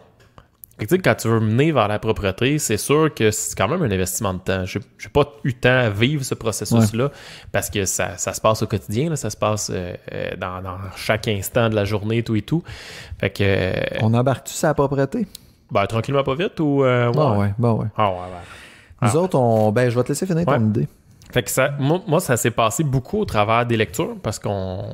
Speaker 2: quand tu veux mener vers la propreté, c'est sûr que c'est quand même un investissement de temps. Je n'ai pas eu le temps à vivre ce processus-là parce que ça, se passe au quotidien, ça se passe euh, euh, dans, chaque instant de la journée, tout et tout. Fait que, euh, On embarque-tu sa propreté? Ben, tranquillement, pas vite ou. Euh, ouais. Bah bah ah,
Speaker 1: Nous ah. autres, on, ben, je vais te laisser finir ton idée.
Speaker 2: Fait que ça, moi, moi ça s'est passé beaucoup au travers des lectures parce qu'on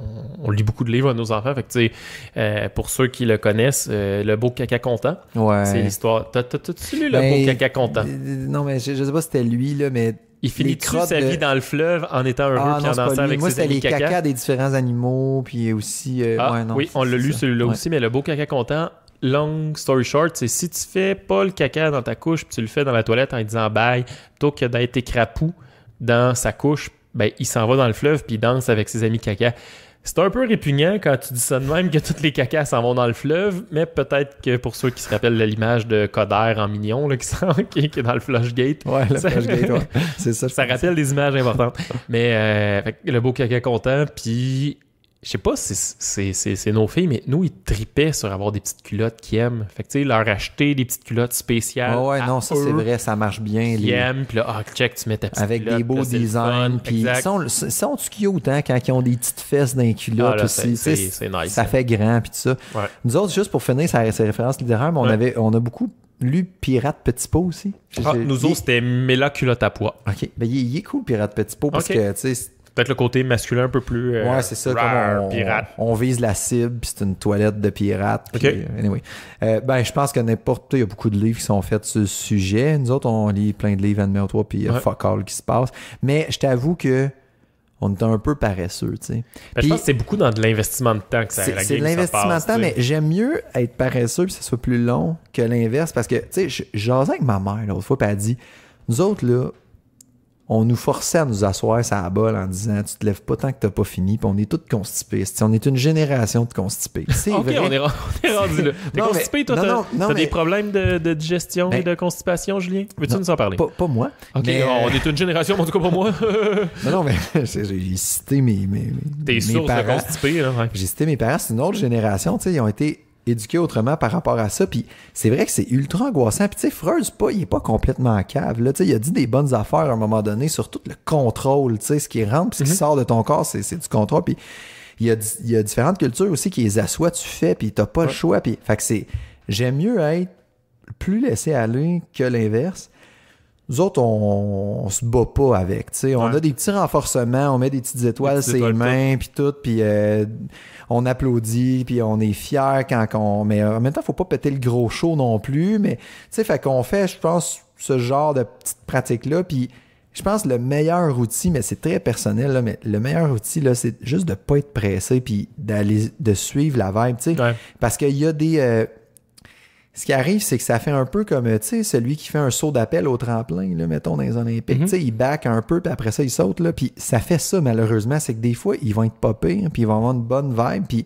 Speaker 2: lit beaucoup de livres à nos enfants. Fait que, euh, pour ceux qui le connaissent, euh, Le Beau Caca Content, c'est l'histoire. T'as-tu lu Le ben, Beau Caca Content?
Speaker 1: Non, mais je, sais pas si c'était lui, là, mais il finit sa vie dans le fleuve en étant heureux et ah, en dansant avec Moi, ses les caca. des différents animaux puis aussi euh, ah, oui on l'a lu celui-là aussi
Speaker 2: mais le beau caca content long story short c'est si tu fais pas le caca dans ta couche puis tu le fais dans la toilette en disant bye plutôt que d'être écrapou dans sa couche, ben, il s'en va dans le fleuve puis il danse avec ses amis caca. C'est un peu répugnant quand tu dis ça de même que toutes les cacas s'en vont dans le fleuve, mais peut-être que pour ceux qui se rappellent l'image de Coder en mignon là, qui, est dans le Flushgate, ouais, le ça, ça. Ça rappelle des images importantes. Mais euh, le beau caca content, puis je sais pas si c'est nos filles, mais nous, ils tripaient sur avoir des petites culottes qu'ils aiment. Fait que, tu sais, leur acheter des petites culottes spéciales. Oh ouais, non, ça, c'est vrai, ça marche bien. Ils aiment, puis là, ah, check, tu mets ta petite Avec des beaux designs, puis ils sont,
Speaker 1: sont cute, hein, quand ils ont des petites fesses dans les culottes ah, aussi. C'est nice. Ça fait grand, puis tout ça. Nous autres, juste pour finir, ça c'est référence littéraire, mais on, avait, on a beaucoup lu Pirate Petit Pot aussi. Ah, nous autres,
Speaker 2: c'était Mela Culotte à poids.
Speaker 1: OK. Ben, il, est cool, Pirate Petit Pot, parce que,
Speaker 2: tu sais, Peut-être le côté masculin un peu plus. Euh, ouais, c'est ça. comme
Speaker 1: on, vise la cible, puis c'est une toilette de pirate. OK. Euh, anyway. Euh, ben, je pense que n'importe. Il y a beaucoup de livres qui sont faits sur ce sujet. Nous autres, on lit plein de livres à numéro 3, puis il y a fuck all qui se passe. Mais je t'avoue que. On est un peu paresseux, tu sais. Ben, je pense que
Speaker 2: c'est beaucoup dans de l'investissement de temps que ça C'est de l'investissement de temps, mais
Speaker 1: j'aime mieux être paresseux que ça soit plus long que l'inverse parce que, tu sais, j'asais avec ma mère l'autre fois, puis elle dit Nous autres, là, on nous forçait à nous asseoir ça la bol en disant tu te lèves pas tant que t'as pas fini puis on est tous constipés on est une génération de constipés c'est on est, rendu
Speaker 2: là t'es constipé toi t'as, des problèmes de, digestion et
Speaker 1: ben, de constipation Julien veux-tu nous en parler pas, moi ok on
Speaker 2: est une génération en tout cas pas moi non
Speaker 1: non mais j'ai cité mes, mes, mes, mes parents de constipé, j'ai cité mes parents c'est une autre génération tu sais ils ont été éduquer autrement par rapport à ça. Puis c'est vrai que c'est ultra angoissant. Puis tu sais, Freud, pas, il est pas complètement en cave. Là. Il a dit des bonnes affaires à un moment donné sur le contrôle. Ce qui rentre, ce qui mhm. sort de ton corps, c'est du contrôle. Puis il y a, différentes cultures aussi qui les assoient, tu fais, puis t'as pas le choix. Puis, fait que c'est, j'aime mieux être plus laissé aller que l'inverse. Nous autres, on, se bat pas avec. sais On a des petits renforcements, on met des petites étoiles sur les mains, puis tout, puis euh, on applaudit, puis on est fier quand on. Mais euh, en même temps, faut pas péter le gros show non plus. Mais tu sais, fait qu'on fait, je pense, ce genre de petite pratique là Puis je pense le meilleur outil, mais c'est très personnel, là, mais le meilleur outil, là, c'est juste de pas être pressé puis d'aller de suivre la vibe. sais Parce qu'il y a des. Euh, ce qui arrive, c'est que ça fait un peu comme, euh, tu sais, celui qui fait un saut d'appel au tremplin, là, mettons, dans les Olympiques. Mm-hmm. Tu sais, il back un peu, puis après ça, il saute, là. Puis ça fait ça, malheureusement. C'est que des fois, ils vont être popés, puis ils vont avoir une bonne vibe, puis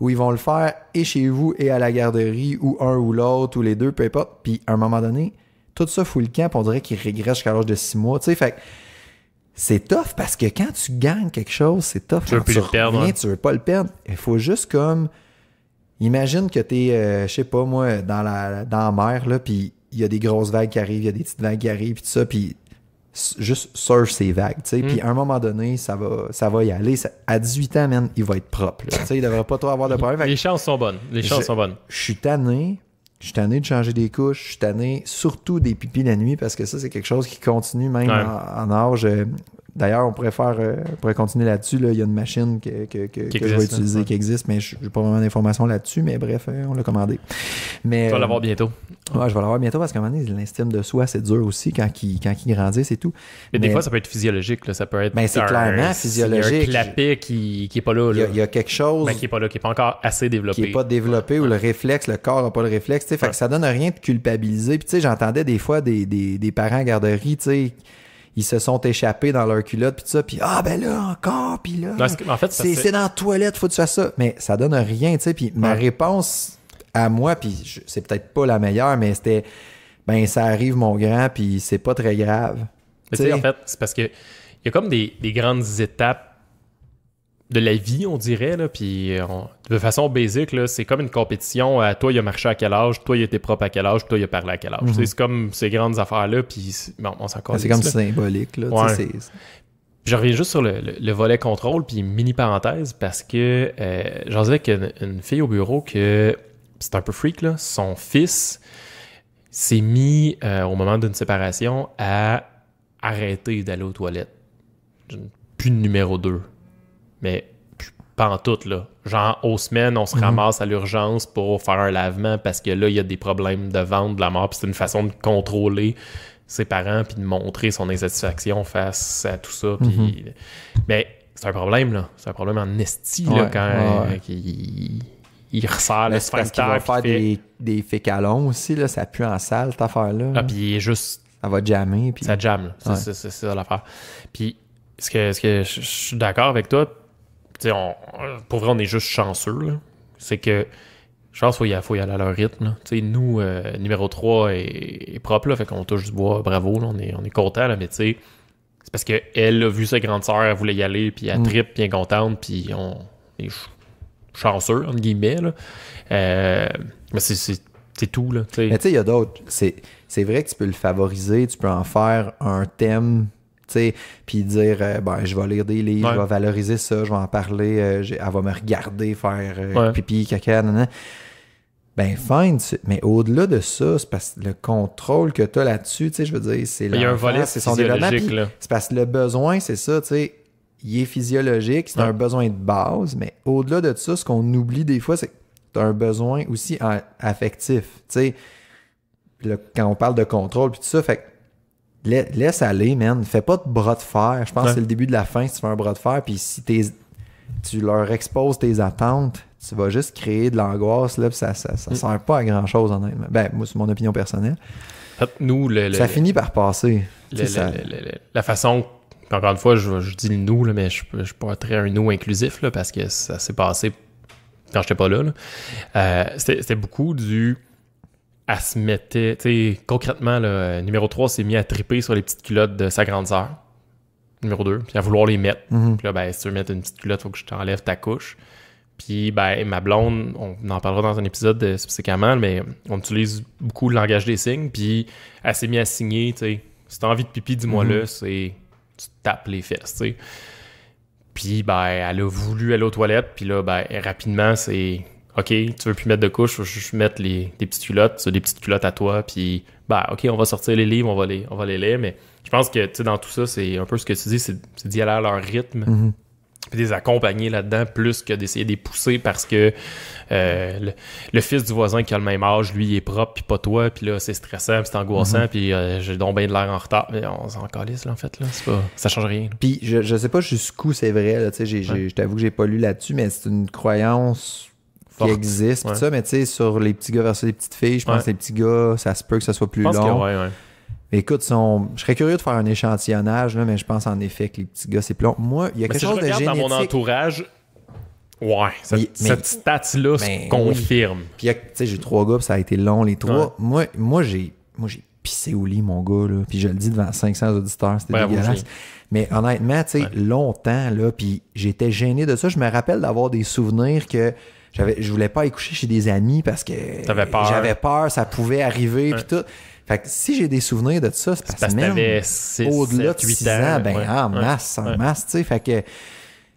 Speaker 1: où ils vont le faire et chez vous et à la garderie, ou un ou l'autre, ou les deux, peu importe. Puis à un moment donné, tout ça fout le camp, on dirait qu'il régresse jusqu'à l'âge de six mois. Tu sais, fait c'est tough parce que quand tu gagnes quelque chose, c'est tough. Tu veux plus tu le perdre. Tu veux pas le perdre. Il faut juste comme Imagine que tu es, euh, je sais pas moi, dans la, dans mer, là, puis il y a des grosses vagues qui arrivent, il y a des petites vagues qui arrivent, puis tout ça, puis juste surf ces vagues, tu sais. Mm. Puis à un moment donné, ça va, ça va y aller. à 18 ans, même, il va être propre, tu
Speaker 2: sais. Il devrait pas trop avoir de problème. Les chances sont bonnes. Les chances sont bonnes.
Speaker 1: Je suis tanné. Je suis tanné de changer des couches. Je suis tanné surtout des pipis la nuit parce que ça, c'est quelque chose qui continue même en, en, âge. Euh, D'ailleurs, on pourrait faire, euh, on pourrait continuer là-dessus. Là. Il y a une machine que, je vais hein. utiliser, qui existe, mais je n'ai pas vraiment d'informations là-dessus. Mais bref, euh, on l'a commandé. Mais, tu vas euh, l'avoir bientôt. Ouais, je vais l'avoir bientôt parce qu'à un moment l'estime de soi, c'est dur aussi quand il, quand grandit, c'est tout. Mais, des fois, ça
Speaker 2: peut être physiologique. Là. Ça peut être. Mais ben, c'est clairement physiologique. Il y a un clapet qui n'est pas là. Il,
Speaker 1: y a, quelque chose.
Speaker 2: Mais ben, qui n'est pas là, qui n'est pas encore assez développé. Qui n'est
Speaker 1: pas développé ou le réflexe, le corps n'a pas le réflexe. Fait que ça donne rien de culpabiliser. Puis, j'entendais des fois des, parents à garderie, tu sais ils se sont échappés dans leur culotte, puis ça, puis ah, ben là, encore, puis là. c'est dans la toilette, faut que tu fasses ça. Mais ça donne rien, tu sais. Puis ma réponse à moi, puis c'est peut-être pas la meilleure, mais c'était ben ça arrive, mon grand, puis c'est pas très grave. tu sais, en
Speaker 2: fait, c'est parce que il y a comme des grandes étapes de la vie, on dirait. Là, puis euh, de façon basique, c'est comme une compétition. À toi, il a marché à quel âge, toi, il était propre à quel âge, toi, il a parlé à quel âge. Mhm. C'est comme ces grandes affaires-là, puis on C'est comme symbolique. Là, Je reviens juste sur le, volet contrôle, puis mini parenthèse, parce que euh, j'en disais qu'une fille au bureau que c'est un peu freak, son fils s'est mis euh, au moment d'une séparation à arrêter d'aller aux toilettes. Plus de numéro 2. Mais pas en tout, là. Genre, aux semaines, on se mhm. ramasse à l'urgence pour faire un lavement parce que là, il y a des problèmes de vente, de la mort. Puis c'est une façon de contrôler ses parents puis de montrer son insatisfaction face à tout ça. Mhm. Mais c'est un problème, là. C'est un problème en esti, là, quand il...
Speaker 1: il... ressort le sphincter. va faire des, des fécalons aussi, là. Ça pue en salle, cette affaire-là. Ah, puis il est juste... Ça va jammer, puis... Ça jamme, là. C'est
Speaker 2: ça l'affaire. Puis, ce que, ce que je suis d'accord avec toi, euh, pour vrai, on est juste chanceux. C'est que je pense qu'il faut, y aller à leur rythme. Nous, euh, numéro 3 est, propre, là, fait qu'on touche du bois, bravo, on est, on content, mais tu c'est parce qu'elle a vu sa grande sœur, elle voulait y aller, puis elle mm. tripe, bien contente, puis on
Speaker 1: est chanceux, entre guillemets. Euh, mais c'est tout. Là, Mais tu sais, il y a d'autres. C'est vrai que tu peux le favoriser, tu peux en faire un thème puis dire euh, ben, je vais lire des livres, je vais valoriser ça, je vais en parler, euh, elle va me regarder faire euh, pipi, caca, nanana. Ben, fine, mais au-delà de ça, c'est parce que le contrôle que tu as là-dessus, tu sais, je veux dire, c'est Il y a un volet c'est son développement. C'est parce que le besoin, c'est ça, tu sais, il est physiologique, c'est un besoin de base, mais au-delà de ça, ce qu'on oublie des fois, c'est que tu un besoin aussi affectif, tu sais, quand on parle de contrôle, puis tout ça, fait laisse aller, man. Fais pas de bras de fer. Je pense que c'est le début de la fin si tu fais un bras de fer. Puis si tu leur exposes tes attentes, tu vas juste créer de l'angoisse. Là, ça, ne mm. sert pas à grand chose, honnêtement. Ben, c'est mon opinion personnelle. nous, le, ça finit par passer.
Speaker 2: la façon. Encore une fois, je, dis nous, là, mais je ne suis pas très un nous inclusif là, parce que ça s'est passé quand j'étais pas là. Euh, c'était beaucoup du elle se mettait, tu sais, concrètement, le numéro 3 s'est mis à triper sur les petites culottes de sa grande sœur, numéro 2, puis à vouloir les mettre. Mhm. Puis là, ben, si tu veux mettre une petite culotte, il faut que je t'enlève ta couche. Puis, ben, ma blonde, on en parlera dans un épisode euh, spécifiquement, mais on utilise beaucoup le langage des signes, puis elle s'est mise à signer, tu sais, si t'as envie de pipi, dis-moi mhm. le c'est tu tapes les fesses, tu sais. Puis, ben, elle a voulu aller aux toilettes, puis là, ben, rapidement, c'est OK, tu veux plus mettre de couche, je vais mettre les, des petites culottes, des petites culottes à toi, puis bah OK, on va sortir les livres, on va les, on va les lire, mais je pense que tu sais, dans tout ça, c'est un peu ce que tu dis, c'est d'y aller à leur rythme. Mhm. Puis les accompagner là-dedans plus que d'essayer de les pousser parce que euh, le, fils du voisin qui a le même âge, lui, il est propre, puis pas toi, puis là, c'est stressant, puis c'est angoissant, mhm. puis euh, j'ai donc bien de l'air en retard. Mais on s'en calisse,
Speaker 1: là, en fait, là. Pas, ça change rien. Puis je, je sais pas jusqu'où c'est vrai, là, tu sais, je t'avoue que j'ai pas lu là-dessus, mais c'est une croyance qui existe ça, mais tu sais, sur les petits gars versus les petites filles, je pense que les petits gars, ça se peut que ça soit plus long. Écoute, son... je serais curieux de faire un échantillonnage, mais je pense en effet que les petits gars, c'est plus long. Moi, il y a quelque chose de génétique. dans mon
Speaker 2: entourage,
Speaker 1: ouais, cette, là se ben confirme. Puis, tu sais, j'ai trois gars, puis ça a été long, les trois. Moi, moi j'ai pissé au lit, mon gars, là. Puis je le dis devant 500 auditeurs, c'était dégueulasse. Mais honnêtement, tu sais, longtemps, là, puis j'étais gêné de ça. Je me rappelle d'avoir des souvenirs que j'avais je voulais pas aller coucher chez des amis parce que j'avais peur, ça pouvait arriver puis tout. Fait que si j'ai des souvenirs de ça, c'est parce, que même au-delà de 8 ans, ben ah, en masse, masse, tu sais, fait que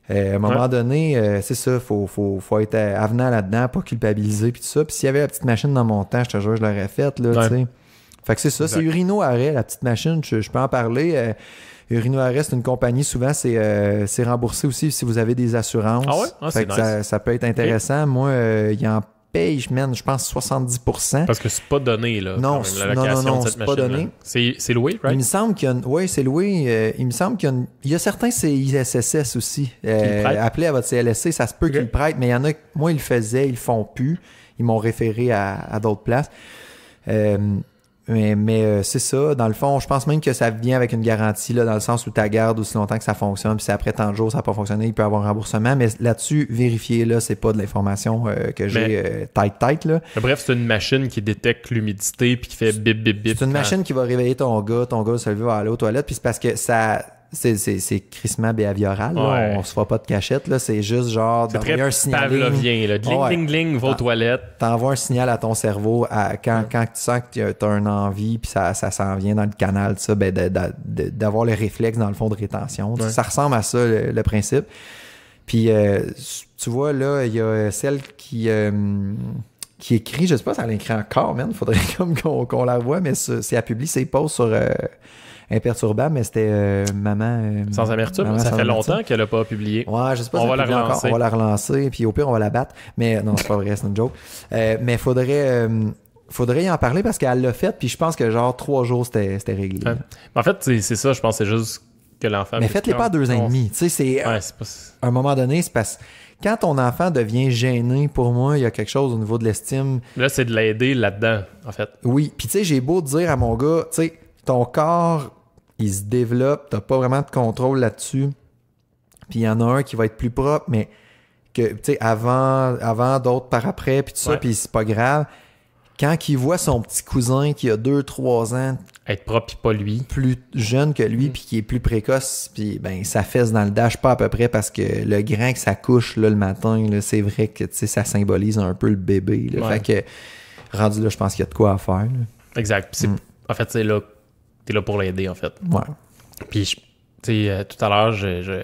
Speaker 1: euh, à un moment donné, euh, c'est ça, faut, faut, faut être avenant là-dedans, pas culpabiliser puis tout ça. Puis s'il y avait la petite machine dans mon temps, je te jure, je l'aurais faite, là, tu sais. Fait que c'est ça, c'est Urino Arrêt, la petite machine, je, peux en parler. Euh, Rino Rhino Arrest, une compagnie, souvent, euh, c'est remboursé aussi si vous avez des assurances. Ah ouais? Ah, ça, peut être intéressant. Moi, euh, il en paye, mène, je pense 70%. Parce que c'est
Speaker 2: pas donné, là. Non, non, non, non c'est pas donné. C'est loué, right? Il me
Speaker 1: semble qu'il y a une... Oui, c'est loué. Euh, il me semble qu'il y a une... Il y a certains CISSS aussi. Euh, appelez à votre CLSC, ça se peut qu'ils prêtent, mais il y en a... Moi, ils le faisaient, ils le font plus. Ils m'ont référé à, d'autres places. Euh, mais, euh, c'est ça. Dans le fond, je pense même que ça vient avec une garantie, là, dans le sens où tu gardes aussi longtemps que ça fonctionne. Puis si après tant de jours, ça n'a pas fonctionné, il peut avoir un remboursement. Mais là-dessus, vérifier, là, c'est pas de l'information euh, que j'ai tight, euh, tight. Là. Bref, c'est une machine qui détecte l'humidité puis qui fait bip, bip, bip. C'est une machine qui va réveiller ton gars, ton gars se lever à aller aux toilettes. Puis c'est parce que ça c'est crissement behavioral. On On se fera pas de cachette. Là. C'est juste genre d'envoyer un signal. Pavlovien.
Speaker 2: Là. va
Speaker 1: toilettes. T'envoies un signal à ton cerveau à, quand, tu sens que tu as une envie puis ça, ça s'en vient dans le canal, ben, d'avoir le réflexe dans le fond de rétention. Ça ressemble à ça, le, principe. Puis euh, tu vois, là, il y a celle qui. Euh, qui écrit, je sais pas si elle l'écrit encore, Il Faudrait comme qu'on la voit, mais c'est à publier ses posts sur, euh, imperturbable, mais c'était euh, Maman. Euh, sans amertume, ça fait longtemps
Speaker 2: qu'elle n'a pas publié. Ouais, je sais pas on va la relancer. On va la
Speaker 1: relancer, puis au pire, on va la battre. Mais non, c'est pas vrai, c'est une joke. Euh, mais faudrait. Faudrait y en parler parce qu'elle l'a fait, puis je pense que genre trois jours c'était réglé. En fait, c'est ça, je pense, c'est juste
Speaker 2: que l'enfant. Mais faites-les pas à deux ans et demi.
Speaker 1: Tu sais, c'est. un moment donné, c'est parce que quand ton enfant devient gêné, pour moi, il y a quelque chose au niveau de l'estime.
Speaker 2: Là, c'est de l'aider là-dedans, en
Speaker 1: fait. Oui. Puis, tu sais, j'ai beau dire à mon gars, tu sais, ton corps il se développe, t'as pas vraiment de contrôle là-dessus. Puis il y en a un qui va être plus propre, mais que, tu sais, avant, avant d'autres par après, puis tout ça, pis c'est pas grave. Quand il voit son petit cousin qui a 2-3 ans. Être propre, puis pas lui. Plus jeune que lui, mm. puis qui est plus précoce, puis ben, ça fesse dans le dash, pas à peu près, parce que le grain que ça couche le matin, c'est vrai que ça symbolise un peu le bébé. Fait que, rendu là, je pense qu'il y a de quoi à faire. Exact. Mm.
Speaker 2: En fait, c'est là t'es là pour l'aider, en fait. Ouais. Puis, tu sais, euh, tout à l'heure, je,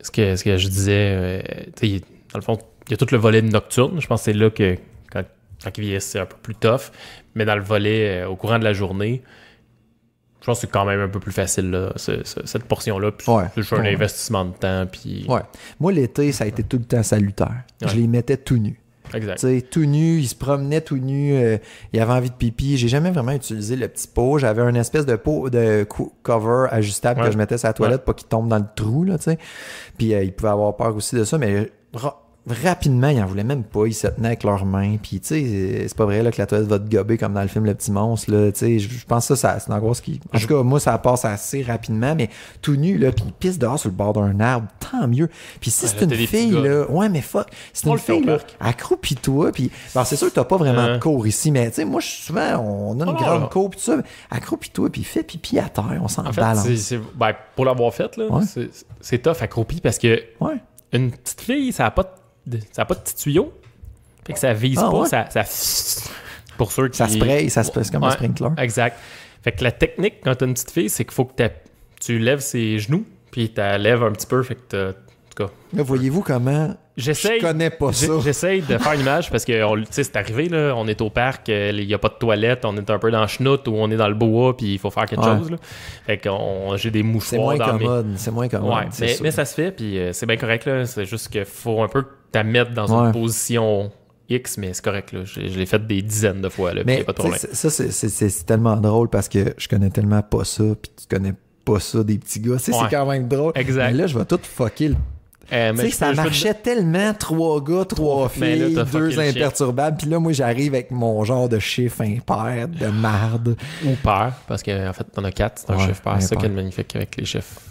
Speaker 2: ce, que, je disais, euh, tu sais, dans le fond, il y a tout le volet nocturne. Je pense que c'est là que, quand, quand ils c'est un peu plus tough. Mais dans le volet euh, au courant de la journée, je pense que c'est quand même un peu plus facile, là, cette portion-là. Ouais, c'est un investissement de temps. Puis... Ouais.
Speaker 1: Moi, l'été, ça a été tout le temps salutaire. Je les mettais tout nus. Exact. tout nu, il se promenait tout nu, euh, il avait envie de pipi. J'ai jamais vraiment utilisé le petit pot. J'avais une espèce de pot de cover ajustable que je mettais sur la toilette pour qu'il tombe dans le trou, là, Puis euh, il pouvait avoir peur aussi de ça, mais euh, rapidement, ils en voulaient même pas. Ils se tenaient avec leurs mains. Puis, tu sais, c'est pas vrai là, que la toilette va te gober comme dans le film Le Petit Monstre. Là, tu sais, je pense que ça, c'est un gros ce qui. En tout cas, moi, ça passe assez rapidement, mais tout nu, là, puis ils pissent dehors sur le bord d'un arbre, tant mieux. Puis si c'est une fille, là, ouais, mais fuck, c'est une fille, accroupis-toi. Puis, c'est sûr que t'as pas vraiment hein? de cours ici, mais tu sais, moi, souvent, on a une grande cour, ça, accroupis-toi, puis fais pipi à terre, on s'en balance.
Speaker 2: Ben, pour l'avoir faite, là, c'est tough accroupi parce que. Une petite fille, ça n'a pas ça n'a pas de petit tuyau. Fait que ça vise ah, pas, ça, ça, Pour ceux qui. Ça spray, ça se passe comme un sprinkler. Exact. Fait que la technique quand t'as une petite fille, c'est qu'il faut que tu lèves ses genoux, puis tu lèves un petit peu, fait que
Speaker 1: en voyez-vous comment. J'essaye, je connais pas ça. J'essaye de faire une
Speaker 2: image parce que on, c'est arrivé, là, on est au parc, euh, il n'y a pas de toilette, on est un peu dans le chenoute ou on est dans le bois, puis il faut faire quelque chose. Fait que j'ai des mouchoirs. moins dans c'est moins mais, ça se fait, puis euh, c'est bien correct. Là. C'est juste qu'il faut un peu T'as mettre dans une position X, mais c'est correct. Je, l'ai fait des dizaines de fois. Là, mais
Speaker 1: c'est tellement drôle parce que je connais tellement pas ça, puis tu connais pas ça des petits gars. C'est quand même drôle. Exact. Mais là, je vais tout fucker euh, mais ça marchait tellement trois gars, trois ben, filles, deux imperturbables. Puis là, moi, j'arrive avec mon genre de chiffre impair, de marde.
Speaker 2: Ou père parce qu'en fait, t'en as quatre,
Speaker 1: c'est un chiffre pair. C'est ça qui est magnifique
Speaker 2: avec les chiffres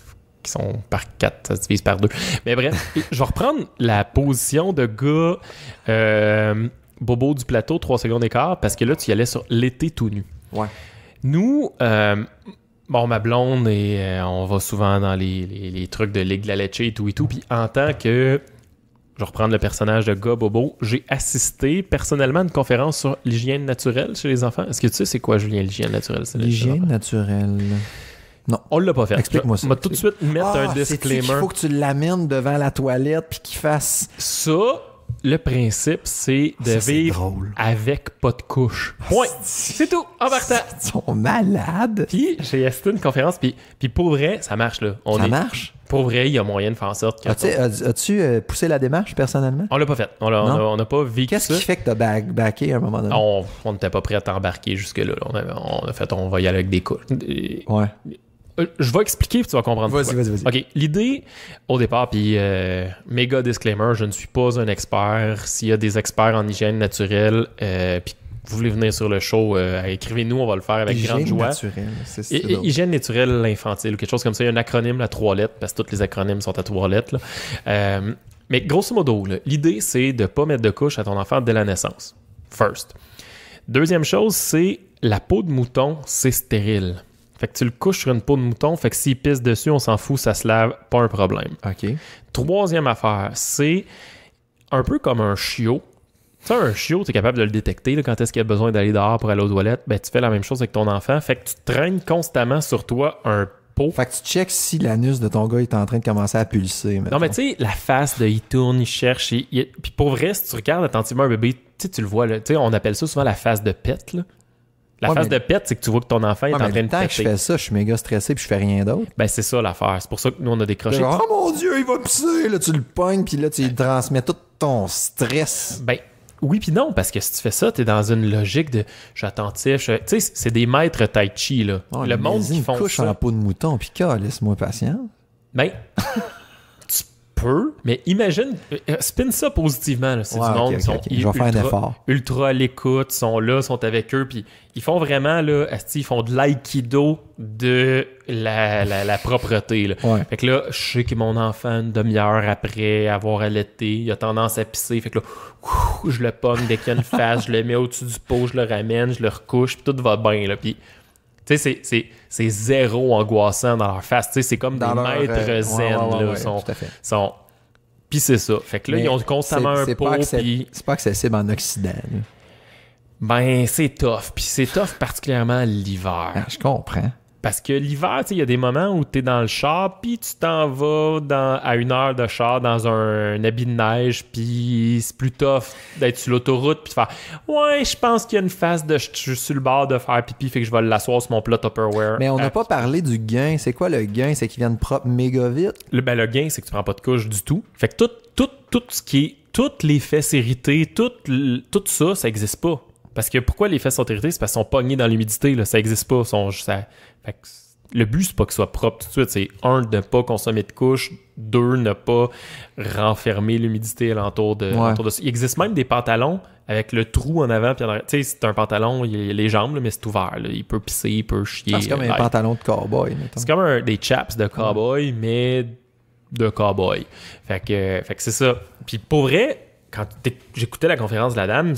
Speaker 2: qui sont par quatre, ça divise par deux. Mais bref, je vais reprendre la position de gars euh, bobo du plateau, trois secondes d'écart, parce que là, tu y allais sur l'été tout nu. Ouais. Nous, euh, bon, ma blonde, et euh, on va souvent dans les, trucs de Ligue de la Lecce et tout et tout, puis en tant que je vais reprendre le personnage de gars bobo. J'ai assisté personnellement à une conférence sur l'hygiène naturelle chez les enfants. Est-ce que tu sais c'est quoi, Julien, l'hygiène naturelle? L'hygiène
Speaker 1: naturelle. Non. On l'a pas fait. Explique-moi ça. On va tout de suite mettre un ah, disclaimer. Il faut que tu l'amènes devant la toilette puis qu'il fasse. Ça,
Speaker 2: le principe, c'est de vivre avec pas de couche. Point. Ah, c'est tout. En partant. Ils sont malades. Puis j'ai assisté à une conférence, puis, puis pour vrai, ça marche là. On ça marche? Pour vrai, il y a moyen de faire en sorte. que. As-tu as,
Speaker 1: tu euh, poussé la démarche personnellement? On
Speaker 2: l'a pas fait. On n'a
Speaker 1: pas vécu Qu'est-ce qui fait que as back, backé à un moment donné?
Speaker 2: On n'était pas prêt à t'embarquer jusque-là. On, a fait, on va y aller avec des couches.
Speaker 1: Ouais. Euh, je vais expliquer
Speaker 2: puis tu vas comprendre. Vas-y, vas-y, vas-y. OK, l'idée au départ, puis euh, méga disclaimer, je ne suis pas un expert. S'il y a des experts en hygiène naturelle, euh, puis vous voulez venir sur le show, écrivez-nous, on va le faire avec grande joie. Hygiène Naturelle, c'est, c'est hygiène naturelle infantile, quelque chose comme ça. Il y a un acronyme à trois lettres, parce que tous les acronymes sont à trois lettres. mais grosso modo, l'idée, c'est de ne pas mettre de couche à ton enfant dès la naissance. First. Deuxième chose, c'est la peau de mouton, c'est stérile. Fait que tu le couches sur une peau de mouton, fait que s'il pisse dessus, on s'en fout, ça se lave, pas un problème. OK. Troisième affaire, c'est un peu comme un chiot. Tu sais, un chiot, tu es capable de le détecter quand est-ce qu'il a besoin d'aller dehors pour aller aux toilettes. Ben, tu fais la même chose avec ton enfant. Fait que tu traînes constamment sur toi un pot. Fait que
Speaker 1: tu checks si l'anus de ton gars est en train de commencer à pulser.
Speaker 2: Non, mais tu sais, la face de il tourne, il cherche. et Puis pour vrai, si tu regardes attentivement un bébé, tu le vois, là, on appelle ça souvent la face de pète. La phase de pète, c'est que tu vois que ton enfant est en train de péter. je fais
Speaker 1: ça, je suis méga stressé puis je fais rien d'autre.
Speaker 2: Ben, c'est ça l'affaire. C'est pour ça que nous, on a décroché. Genre,
Speaker 1: oh mon Dieu, il va pisser! Là, tu le pognes, puis là, tu transmets
Speaker 2: tout ton stress. Ben, oui, puis non, parce que si tu fais ça, tu es dans une logique de je suis attentif. Tu sais, c'est des maîtres tai chi, là. Oh, le monde qui font couche en
Speaker 1: peau de mouton, puis laisse-moi patient.
Speaker 2: Ben, peu, mais imagine, euh, euh, spin ça positivement. C'est du monde, ils sont ultra, à l'écoute, sont là, sont avec eux, puis ils font vraiment, là, ils font de l'aïkido de la, propreté. Là. Fait que là, je sais que mon enfant, une demi-heure après avoir allaité, il a tendance à pisser. Fait que là, je le pomme dès qu'il y a face, je le mets au-dessus du pot, je le ramène, je le recouche, puis tout va bien. Là. Puis tu sais, c'est zéro angoissant dans leur face. Tu sais, c'est comme des maîtres zen. là. sont, sont... Puis c'est ça. Fait que là, ils ont constamment un pot.
Speaker 1: C'est pas accessible en Occident. Ben, c'est tough.
Speaker 2: Puis c'est tough particulièrement l'hiver. Ah, je comprends. Parce que l'hiver, tu sais, il y a des moments où tu es dans le char, puis tu t'en vas dans, à une heure de char dans un, habit de neige, puis c'est plus tough d'être sur l'autoroute, puis de faire Ouais, je pense qu'il y a une phase de je suis sur le bord de faire pipi, fait que je vais l'asseoir sur mon plat Tupperware. Mais on n'a ah.
Speaker 1: pas parlé du gain. C'est quoi le gain C'est vient de propre méga vite. Le,
Speaker 2: ben, le gain, c'est que tu prends pas de couche du tout. Fait que tout, tout, tout ce qui est toutes les irritées, tout, tout ça, ça n'existe pas. Parce que pourquoi les fesses sont irritées? C'est parce qu'elles sont pognées dans l'humidité, là. Ça existe pas. le but, c'est pas que soit propre tout de suite. C'est un, de ne pas consommer de couches. Deux, ne pas renfermer l'humidité alentour de, de, Il existe même des pantalons avec le trou en avant. tu sais, c'est un pantalon, les jambes, mais c'est ouvert. Il peut pisser, il peut chier. Ah, c'est comme un
Speaker 1: pantalon de cowboy.
Speaker 2: C'est comme des chaps de cowboy, mais de cowboy. Fait que, c'est ça. Puis pour vrai, quand j'écoutais la conférence de la dame,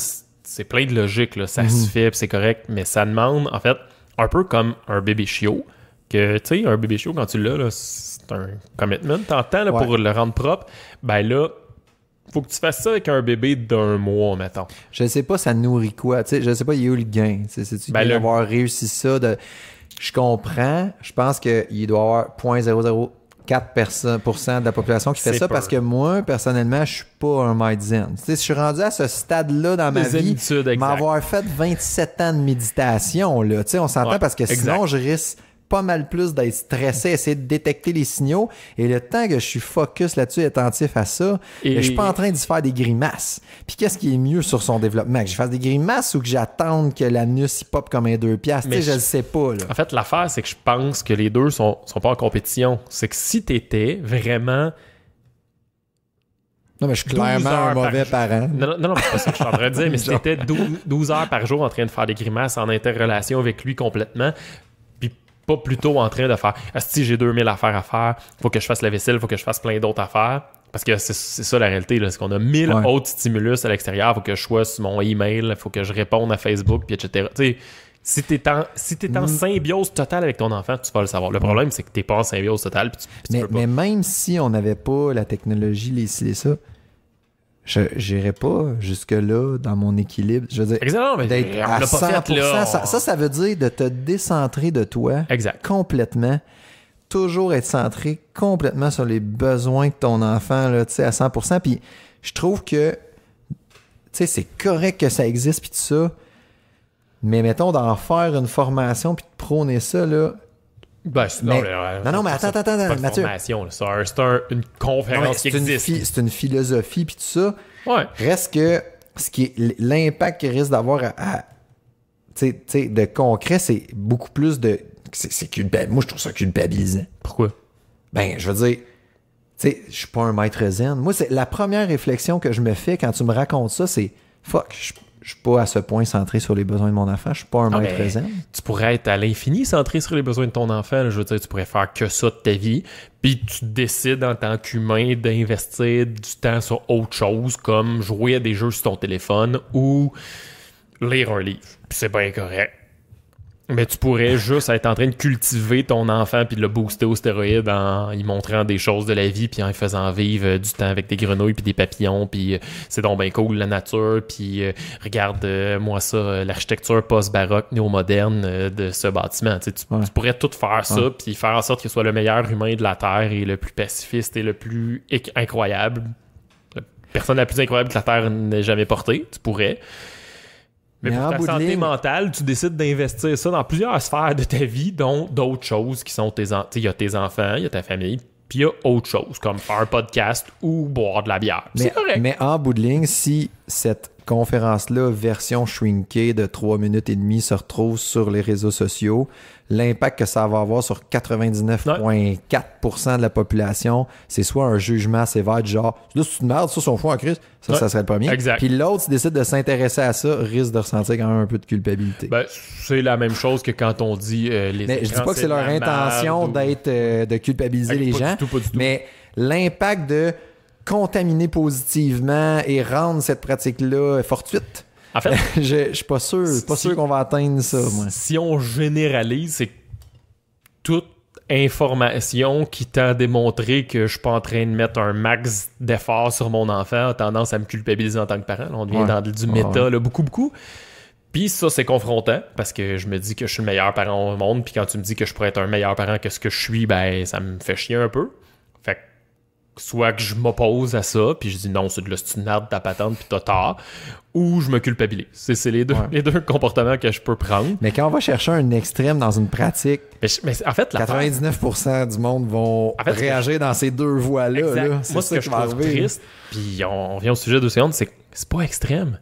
Speaker 2: c'est plein de logique, là. ça se mhm. fait, c'est correct, mais ça demande, en fait, un peu comme un bébé chiot, que, tu sais, un bébé chiot, quand tu l'as, c'est un commitment, t'entends, là, pour le rendre propre, ben là, faut que tu fasses ça avec un bébé d'un mois, mettons.
Speaker 1: Je sais pas, ça nourrit quoi, tu sais, je sais pas, il y a eu le gain, c'est-tu ben d'avoir réussi ça, de... je comprends, je pense qu'il doit avoir 0.00 4 de la population qui fait ça parce que moi, personnellement, je suis pas un Mindzen. Tu sais, je suis rendu à ce stade-là dans ma vie, m'avoir fait 27 ans de méditation, là. Tu sais, on s'entend parce que sinon, je risque pas mal plus d'être stressé, essayer de détecter les signaux. Et le temps que je suis focus là-dessus, attentif à ça, et... je suis pas en train de faire des grimaces. Puis qu'est-ce qui est mieux sur son développement? Que je fasse des grimaces ou que j'attende que l'anus pop comme un deux piastres? Mais je ne sais pas. En
Speaker 2: fait, l'affaire, c'est que je pense que les deux sont, sont pas en compétition. C'est que si tu étais vraiment...
Speaker 1: Non, mais je suis clairement un mauvais
Speaker 2: parent. Non, non, non c'est pas ça que je suis en train de dire, mais si t'étais 12, 12, heures par jour en train de faire des grimaces en interrelation avec lui complètement, pas plutôt en train de faire si j'ai 2000 affaires à faire, faut que je fasse la vaisselle, faut que je fasse plein d'autres affaires. Parce que c'est ça la réalité, c'est qu'on a 1000 autres stimulus à l'extérieur, faut que je sois sur mon email, faut que je réponde à Facebook, puis etc. si tu es en mm. symbiose totale avec ton enfant, tu vas le savoir. Le problème, c'est que tu n'es pas en symbiose totale. tu,
Speaker 1: mais, peux mais, même si on n'avait pas la technologie, les, les ça, je n'irai pas jusque-là dans mon équilibre. Je veux dire, d'être à 100%, ça, ça, veut dire de te décentrer de toi complètement. Toujours être centré complètement sur les besoins de ton enfant là, à 100%. Puis je trouve que c'est correct que ça existe puis tout ça. Mais mettons d'en faire une formation puis de prôner ça, là, ben, euh, non, non, mais attends, attends, attends, Mathieu.
Speaker 2: C'est un, une conférence qui existe.
Speaker 1: C'est une philosophie, puis tout ça. Ouais. Reste que ce qui l'impact qu'il risque d'avoir à, de concret, c'est beaucoup plus de. C'est culpabilisant. Moi, je trouve ça culpabilisant. Pourquoi? Ben, je veux dire, tu sais, je suis pas un maître zen. Moi, c'est la première réflexion que je me fais quand tu me racontes ça, c'est fuck, je suis je suis pas à ce point centré sur les besoins de mon enfant. Je suis pas un maître Tu
Speaker 2: pourrais être à l'infini centré sur les besoins de ton enfant. Je veux dire, tu pourrais faire que ça de ta vie. Puis tu décides en tant qu'humain d'investir du temps sur autre chose, comme jouer à des jeux sur ton téléphone ou lire un livre. c'est pas incorrect. Mais tu pourrais juste être en train de cultiver ton enfant puis de le booster aux stéroïdes en lui montrant des choses de la vie puis en lui faisant vivre euh, du temps avec des grenouilles puis des papillons puis euh, c'est donc bien cool la nature puis euh, regarde moi ça l'architecture post-baroque néo-moderne de ce bâtiment tu, pourrais tout faire ça puis faire en sorte qu'il soit le meilleur humain de la terre et le plus pacifiste et le plus incroyable personne la plus incroyable que la terre n'ait jamais porté, tu pourrais pour ta santé mentale, tu décides d'investir ça dans plusieurs sphères de ta vie, dont d'autres choses qui sont tes... En... Il y a tes enfants, il y a ta famille, puis il y a autre chose, comme faire un podcast ou boire de la bière. Mais, correct. mais
Speaker 1: en bout de ligne, si cette conférence-là, version shrinkée de 3 minutes et demie, se retrouve sur les réseaux sociaux. L'impact que ça va avoir sur 99,4% de la population, c'est soit un jugement sévère du genre « Là, c'est une merde, ça, son fou en crise. » Ça, ça serait le premier. Exact. Puis l'autre, s'il décide de s'intéresser à ça, risque de ressentir quand même un peu de culpabilité. Ben,
Speaker 2: c'est la même chose que quand on dit euh, les Mais je dis pas que c'est leur intention d'être
Speaker 1: euh, de culpabiliser les gens, tout, mais l'impact de contaminer positivement et rendre cette pratique-là fortuite? En je, je suis pas sûr, qu'on va atteindre ça. Si on généralise, c'est toute information
Speaker 2: qui t'a démontré que je suis pas en train de mettre un max d'efforts sur mon enfant a tendance à me culpabiliser en tant que parent. On devient dans du méta beaucoup, beaucoup. Puis ça, c'est confrontant parce que je me dis que je suis le meilleur parent au monde. Puis quand tu me dis que je pourrais être un meilleur parent que ce que je suis, ben ça me fait chier un peu. Fait que soit que je m'oppose à ça, puis je dis non, c'est de l'ostinade, ta patente, puis t'as tort, ou je me culpabilise. C'est les, deux, les deux comportements que je peux
Speaker 1: prendre. Mais quand on va chercher un extrême dans une pratique, en fait, 99% du monde vont réagir dans ces deux voies-là. Là. Moi, ce que, je trouve triste, puis on, vient au
Speaker 2: sujet de secondes, c'est c'est pas extrême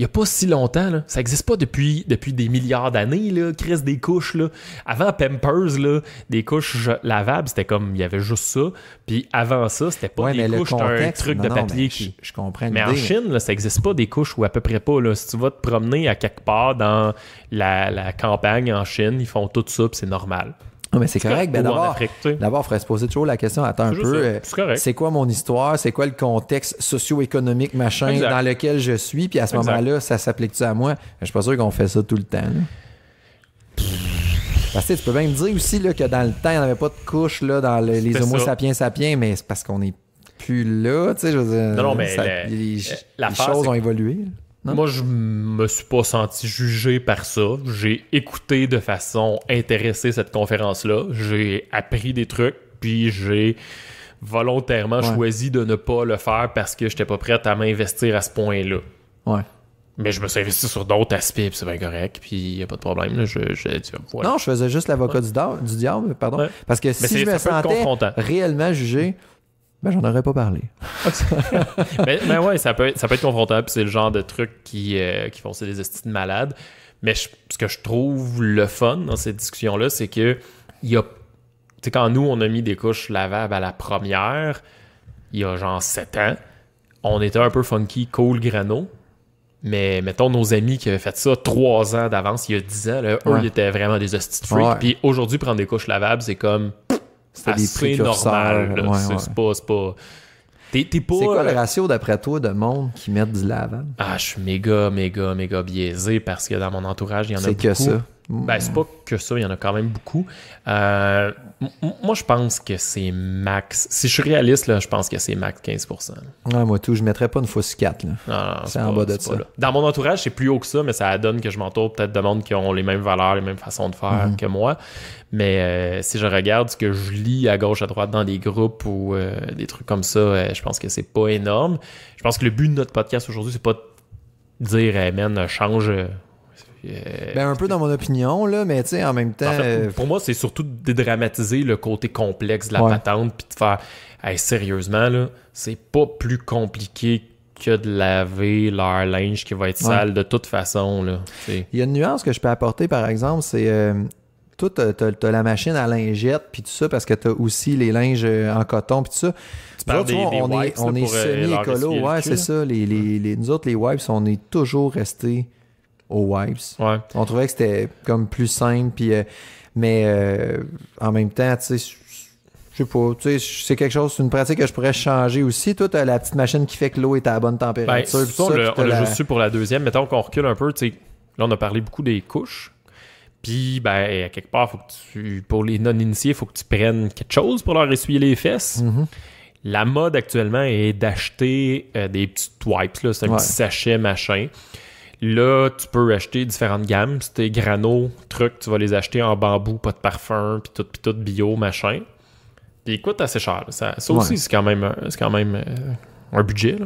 Speaker 2: il n'y a pas si longtemps, là. ça n'existe pas depuis, depuis des milliards d'années, crise des couches. Là. Avant Pampers, là, des couches lavables, c'était comme, il y avait juste ça. Puis avant ça, c'était pas des couches, c'était un truc de papier.
Speaker 1: mais, je, comprends en Chine,
Speaker 2: ça n'existe pas des couches ou à peu près pas. Là. Si tu vas te promener à quelque part dans la, la campagne en Chine, ils font tout ça, c'est normal
Speaker 1: mais c'est correct. Ben, d'abord, il faudrait se poser toujours la question, attends un peu, euh, c'est quoi mon histoire, c'est quoi le contexte socio-économique machin dans lequel je suis, puis à ce moment-là, ça s'applique-tu à moi? Je suis pas sûr qu'on fait ça tout le temps. tu peux bien me dire aussi là, que dans le temps, il n'y avait pas de couche là, dans les homo sapiens sapiens, mais c'est parce qu'on est plus là, tu sais, non, mais les choses ont évolué.
Speaker 2: Moi, je me suis pas senti jugé par ça. J'ai écouté de façon intéressée cette conférence-là. J'ai appris des trucs, puis j'ai volontairement choisi de ne pas le faire parce que j'étais pas prête à m'investir à ce point-là. Ouais. Mais je me suis investi sur d'autres aspects, puis c'est bien correct, puis il n'y a pas de
Speaker 1: problème. je, Non, je faisais juste l'avocat du, diable, pardon. Parce que si je me sentais réellement jugé, ben, j'en aurais pas parlé.
Speaker 2: mais, ouais, ça peut, ça peut être confrontant, c'est le genre de truc qui, euh, font, des estimes de malades. Mais ce que je trouve le fun dans cette discussion-là, c'est que y Tu quand nous, on a mis des couches lavables à la première, il y a genre 7 ans, on était un peu funky, cool, grano. Mais mettons nos amis qui avaient fait ça trois ans d'avance, il y a 10 ans, eux, ils étaient vraiment des hosties de Puis aujourd'hui, prendre des couches lavables, c'est comme. C'est des précurseurs. normal. c'est
Speaker 1: pas... pas... C'est quoi le euh, ratio d'après toi de monde qui met du lave?
Speaker 2: Ah, je suis méga, méga, méga biaisé parce que dans mon entourage, il y en a beaucoup. C'est que ça. Ben, c'est pas que ça, il y en a quand même beaucoup. Euh, moi, je pense que c'est max. Si je suis réaliste, là, je pense que c'est max 15%.
Speaker 1: moi, tout, je mettrais pas une fausse 4. c'est en bas de ça.
Speaker 2: Dans mon entourage, c'est plus haut que ça, mais ça donne que je m'entoure peut-être de monde qui ont les mêmes valeurs, les mêmes façons de faire mm-hmm. que moi. Mais euh, si je regarde ce que je lis à gauche, à droite dans des groupes ou euh, des trucs comme ça, je pense que c'est pas énorme. Je pense que le but de notre podcast aujourd'hui, c'est pas de dire, hey, change euh, ben
Speaker 1: un peu dans mon opinion, là, mais tu sais, en même temps. Euh, pour
Speaker 2: moi, c'est surtout de dédramatiser le côté complexe de la patente, puis de faire, sérieusement, là, c'est pas plus compliqué que de laver leur linge qui va être sale de toute façon. Là, Il
Speaker 1: y a une nuance que je peux apporter, par exemple, c'est. tout tu as, la machine à lingette, puis tout ça, parce que tu as aussi les linges euh, en coton, puis tout ça. on est, semi-écolo, ouais, c'est ça. Les, les, les, nous autres, les wipes, on est toujours restés aux wipes. On trouvait que c'était comme plus simple, puis, euh, mais euh, en même temps, tu sais, je sais pas, tu sais, c'est quelque chose, c'est une pratique que je pourrais changer aussi. toute la petite machine qui fait que l'eau est à la bonne température. Ben, on juste
Speaker 2: pour la deuxième. Mettons qu'on recule un peu, là, on a parlé beaucoup des couches. Puis, ben, à quelque part, faut que pour les non-initiés, il faut que tu prennes quelque chose pour leur essuyer les fesses. Mm-hmm. La mode actuellement est d'acheter euh, des petites wipes, c'est un petit sachet machin. Là, tu peux acheter différentes gammes. Si tes granos, trucs, tu vas les acheter en bambou, pas de parfum, puis tout, pis tout bio, machin. Puis écoute, assez cher. Ça, aussi, c'est quand même, euh, quand même euh, un budget.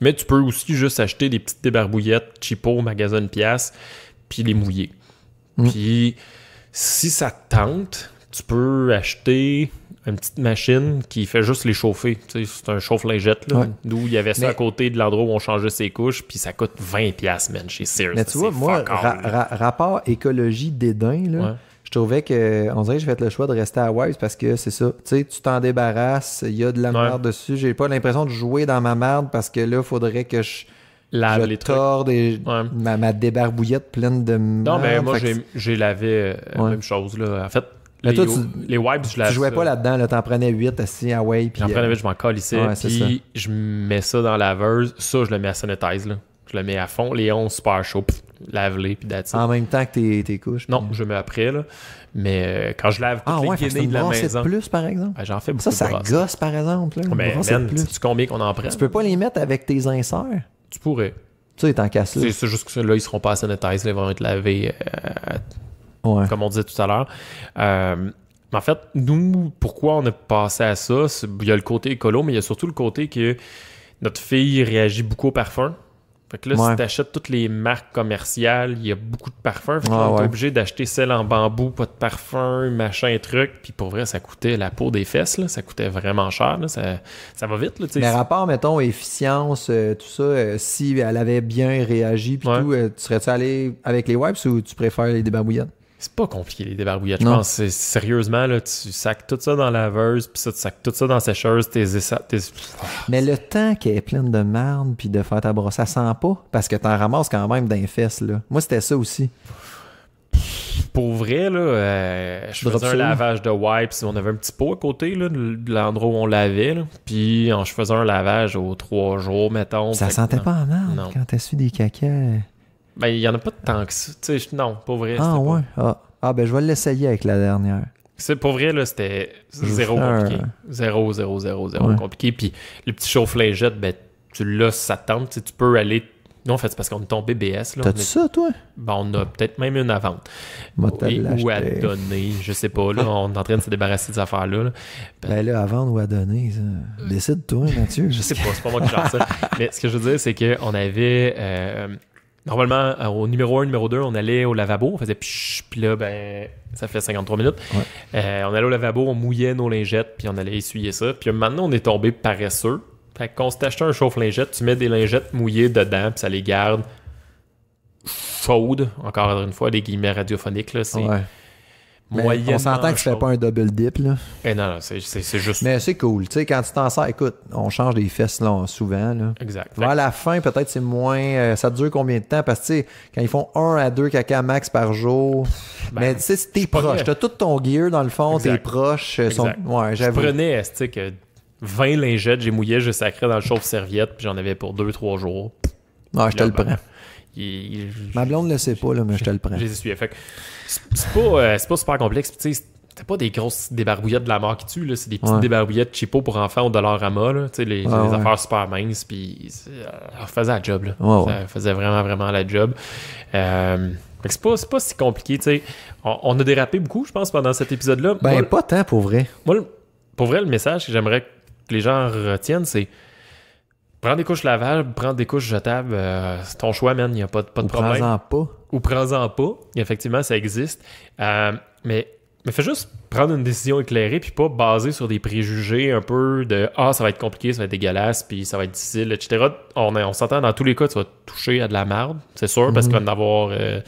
Speaker 2: Mais tu peux aussi juste acheter des petites débarbouillettes cheapo, magasin de pièces, puis les mouiller. Mm. Puis si ça te tente, tu peux acheter une petite machine qui fait juste les chauffer. c'est un chauffe-lingette, là. D'où il y avait ça à côté de l'endroit où on changeait ses couches, puis ça coûte 20$, man, chez Sears. Mais tu vois,
Speaker 1: moi, rapport écologie-dédain, là. Je trouvais que, on dirait que j'ai fait le choix de rester à Wise parce que c'est ça. Tu sais, tu t'en débarrasses, il y a de la merde dessus. J'ai pas l'impression de jouer dans ma merde parce que là, faudrait que je lave les ma, ma, débarbouillette pleine de. Non, mais moi,
Speaker 2: j'ai lavé euh, la même chose. Là. En fait, les, tu, les wipes, je jouais pas
Speaker 1: là-dedans, là, t'en prenais 8 assis à way. J'en prenais 8, euh, je m'en colle ici. puis
Speaker 2: je mets ça dans la laveuse. Ça, je le mets à sanitize. Là. Je le mets à fond. Les 11 super chauds, lave-les. Puis En même temps que tes, couches. Non, je mets après. Là. Mais euh, quand je lave toutes ah, les ouais, de la maison. plus, par exemple. Ben, j'en fais beaucoup. Ça, ça
Speaker 1: gosse, par exemple. Là, mais plus.
Speaker 2: tu combien qu'on en prend? Tu peux
Speaker 1: pas les mettre avec tes inserts?
Speaker 2: Tu pourrais. tu ils t'en cassent là. C'est juste que là, ils seront pas à sanitize. Ils vont être lavés. Euh, comme on disait tout à l'heure. Euh, en fait, nous, pourquoi on est passé à ça? Il y a le côté écolo, mais il y a surtout le côté que notre fille réagit beaucoup au parfum. Fait que là, si t'achètes toutes les marques commerciales, il y a beaucoup de parfums. Fait que obligé d'acheter celle en bambou, pas de parfum, machin, truc. Puis pour vrai, ça coûtait la peau des fesses, là. ça coûtait vraiment cher. Ça, va vite. Là, Mais rapport,
Speaker 1: mettons, efficience, euh, tout ça, euh, si elle avait bien réagi, puis tout, euh, tu serais-tu allé avec les wipes ou tu préfères les débambouillades c'est pas
Speaker 2: compliqué les débarbouillettes, je pense. Sérieusement, là, tu sacs tout ça dans la laveuse,
Speaker 1: puis ça, tu sacs tout ça dans la sécheuse, Mais le temps qui est pleine de merde puis de faire ta brosse, ça sent pas, parce que t'en ramasses quand même d'un là. Moi, c'était ça aussi.
Speaker 2: Pour vrai, là, euh, je faisais un lavage de wipes. On avait un petit pot à côté de l'endroit où on lavait. Puis, en, je faisais un lavage aux trois jours, mettons. Ça sentait pas en
Speaker 1: quand t'as su des caca.
Speaker 2: Ben, il n'y en a pas tant que ça. non, pour vrai. Ah, ouais.
Speaker 1: Ah. ah. ben, je vais l'essayer avec la dernière.
Speaker 2: C'est pour vrai, là, c'était zéro compliqué. Zéro, zéro, zéro, zéro compliqué. Puis le petit chauffe-lingette, ben, tu l'as, ça tente. tu peux aller non, en fait, c'est parce qu'on est tombé BBS. T'as-tu ça, toi? Ben, on a peut-être même une à vendre. ou à donner, je sais pas. Là, on est en train de se débarrasser de ces affaires-là. Ben,
Speaker 1: ben... là, à vendre ou à donner, ça... Euh, décide-toi, Mathieu. je sais pas, c'est pas moi qui gère ça.
Speaker 2: Mais ce que je veux dire, c'est qu'on avait... Euh, normalement, euh, au numéro 1, numéro 2, on allait au lavabo, on faisait puis là, ben, ça fait 53 minutes. Euh, on allait au lavabo, on mouillait nos lingettes, puis on allait essuyer ça. Puis maintenant, on est tombé paresseux. Fait qu'on s'est acheté un chauffe-lingette, tu mets des lingettes mouillées dedans, puis ça les garde chaudes, encore une fois, des guillemets radiophoniques, là. C'est on s'entend que tu fais
Speaker 1: pas un double dip, là. Et eh non, c'est juste. Mais c'est cool. Tu quand tu t'en sers, écoute, on change des fesses là, souvent. Là. Exact. la fin, peut-être c'est moins. Euh, ça dure combien de temps? Parce que, quand ils font 1 à 2 caca max par jour. Ben, mais tu sais, t'es proche. T'as tout ton gear dans le fond, t'es proche. Euh, sont. Ouais, je
Speaker 2: prenais, 20 lingettes, j'ai mouillé, je sacré dans le chauffe-serviette, puis j'en avais pour 2-3 jours. Non, je te le ben, prends.
Speaker 1: Ma blonde ne le sait pas, là, mais je te le prends. Je
Speaker 2: les Fait c'est pas, euh, pas, super complexe. T'es pas des grosses débarbouillettes de la mort qui tuent. là. C'est des petites débarbouillettes cheapo pour enfants au dollar à mort, là. Tu les, affaires super minces, puis euh, faisait la job, là. ça faisait vraiment, vraiment la job. Euh, c'est pas, pas si compliqué, On, a dérapé beaucoup, je pense, pendant cet épisode-là. Ben, pas
Speaker 1: tant, pour vrai.
Speaker 2: pour vrai, le message que j'aimerais que les gens retiennent, c'est Prends des couches lavables, prends des couches jetables, euh, c'est ton choix, man, il n'y a pas, de Ou problème. Prends-en pas. Ou prends-en pas, effectivement, ça existe. Euh, mais, mais fais juste prendre une décision éclairée, puis pas basée sur des préjugés un peu de Ah, ça va être compliqué, ça va être dégueulasse, puis ça va être difficile, etc. On, on s'entend, dans tous les cas, tu vas toucher à de la merde, c'est sûr, parce qu'on va mhm. en avoir euh,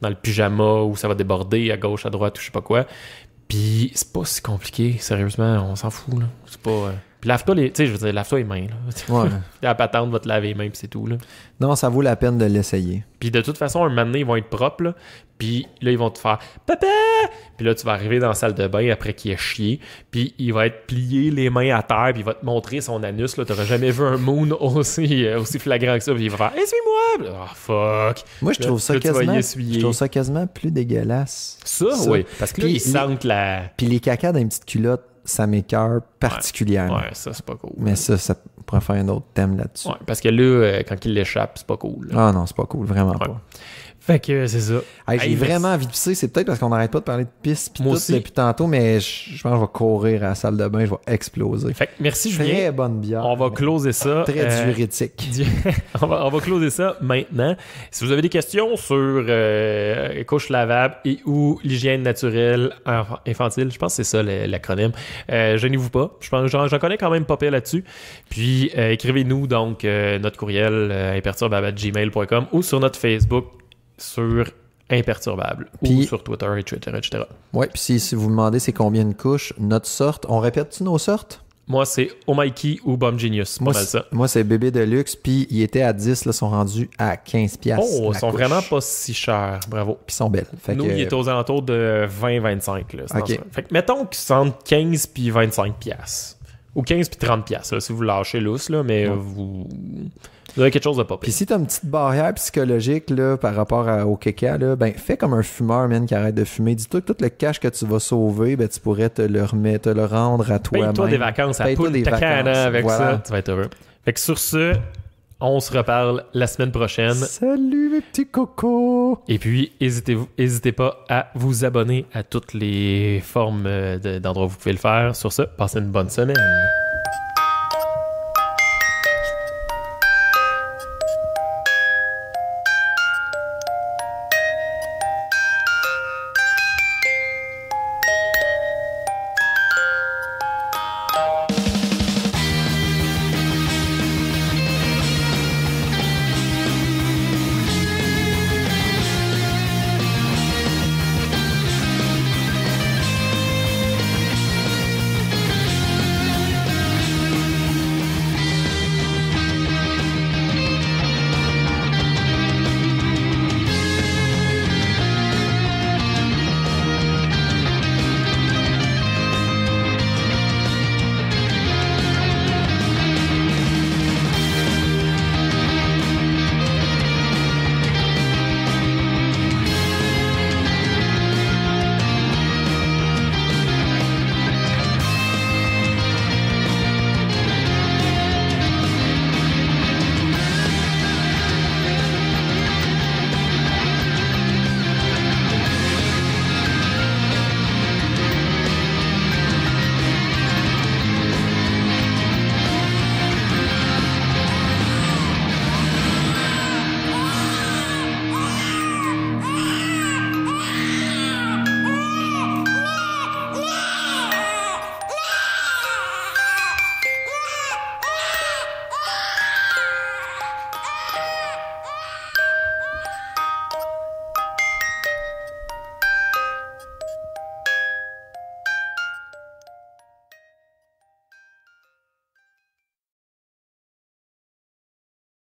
Speaker 2: dans le pyjama où ça va déborder à gauche, à droite, ou je sais pas quoi. Puis c'est pas si compliqué, sérieusement, on s'en fout, là. C'est pas. Lave-toi les, tu sais, je veux dire, lave-toi les mains. la patente va te laver les
Speaker 1: mains, puis c'est tout. Non, ça vaut la peine de l'essayer.
Speaker 2: Puis de toute façon, un moment ils vont être propres, Puis là, ils vont te faire Papa! Puis là, tu vas arriver dans la salle de bain après qu'il ait chié. Puis il va être plié les mains à terre. Puis il va te montrer son anus. Tu n'auras jamais vu un moon aussi, euh, aussi flagrant que ça. Puis il va faire
Speaker 1: Essuie-moi! Eh, oh ah,
Speaker 2: fuck! Moi, je trouve, ça quasiment, je trouve ça
Speaker 1: quasiment plus dégueulasse. Ça, oui. Parce que là, ils sentent la. Puis les cacas dans une petite culotte ça m'écœure particulièrement. Ouais, ça, c'est pas cool. Mais ça, ça pourrait faire un autre thème là-dessus. Ouais, parce que là, euh, quand
Speaker 2: il l'échappe, c'est pas cool.
Speaker 1: Ah non, c'est pas cool, vraiment pas. Fait que c'est ça. j'ai vraiment envie de pisser. C'est peut-être parce qu'on n'arrête pas de parler de pisse pis tout depuis tantôt, mais je, pense que je vais courir à la salle de bain, je vais exploser. Fait
Speaker 2: merci Julien. Très bonne bière. On va closer ça. Très euh, on, va, closer ça maintenant. Si vous avez des questions sur euh, couche lavable et ou l'hygiène naturelle infantile, je pense que c'est ça l'acronyme, Je euh, gênez-vous pas. Je pense j'en connais quand même pas pire là-dessus. Puis euh, écrivez-nous donc notre courriel imperturbable.gmail.com ou sur notre Facebook sur imperturbable puis, ou sur Twitter, etc. etc.
Speaker 1: Ouais, puis si, si, vous me demandez c'est combien de couches, notre sorte, on répète-tu nos sortes?
Speaker 2: Moi, c'est Omaiki ou Bomb Genius. Moi, ça.
Speaker 1: moi c'est Bébé Deluxe, puis ils étaient à 10, là, sont rendus à 15 piastres. Oh, ils sont vraiment
Speaker 2: pas si chers, bravo. Puis ils sont belles. Nous, il est aux alentours de 20-25. Okay. Fait que mettons qu'ils sont 15 puis 25 Ou 15 puis 30 si vous lâchez l'os, là, mais vous...
Speaker 1: Il y quelque chose de pas Puis si t'as une petite barrière psychologique là, par rapport au caca, là, ben fais comme un fumeur, mène qui arrête de fumer. Dis-toi que tout le cash que tu vas sauver, ben tu pourrais te le remettre, te le rendre à toi-même. Paye-toi des vacances à Poule avec ça. Tu vas être heureux. Fait que sur ce, on
Speaker 2: se reparle la semaine prochaine.
Speaker 1: Salut mes petits cocos!
Speaker 2: Et puis, n'hésitez pas à vous abonner à toutes les formes euh, d'endroits où vous pouvez le faire. Sur ce, passez une bonne semaine.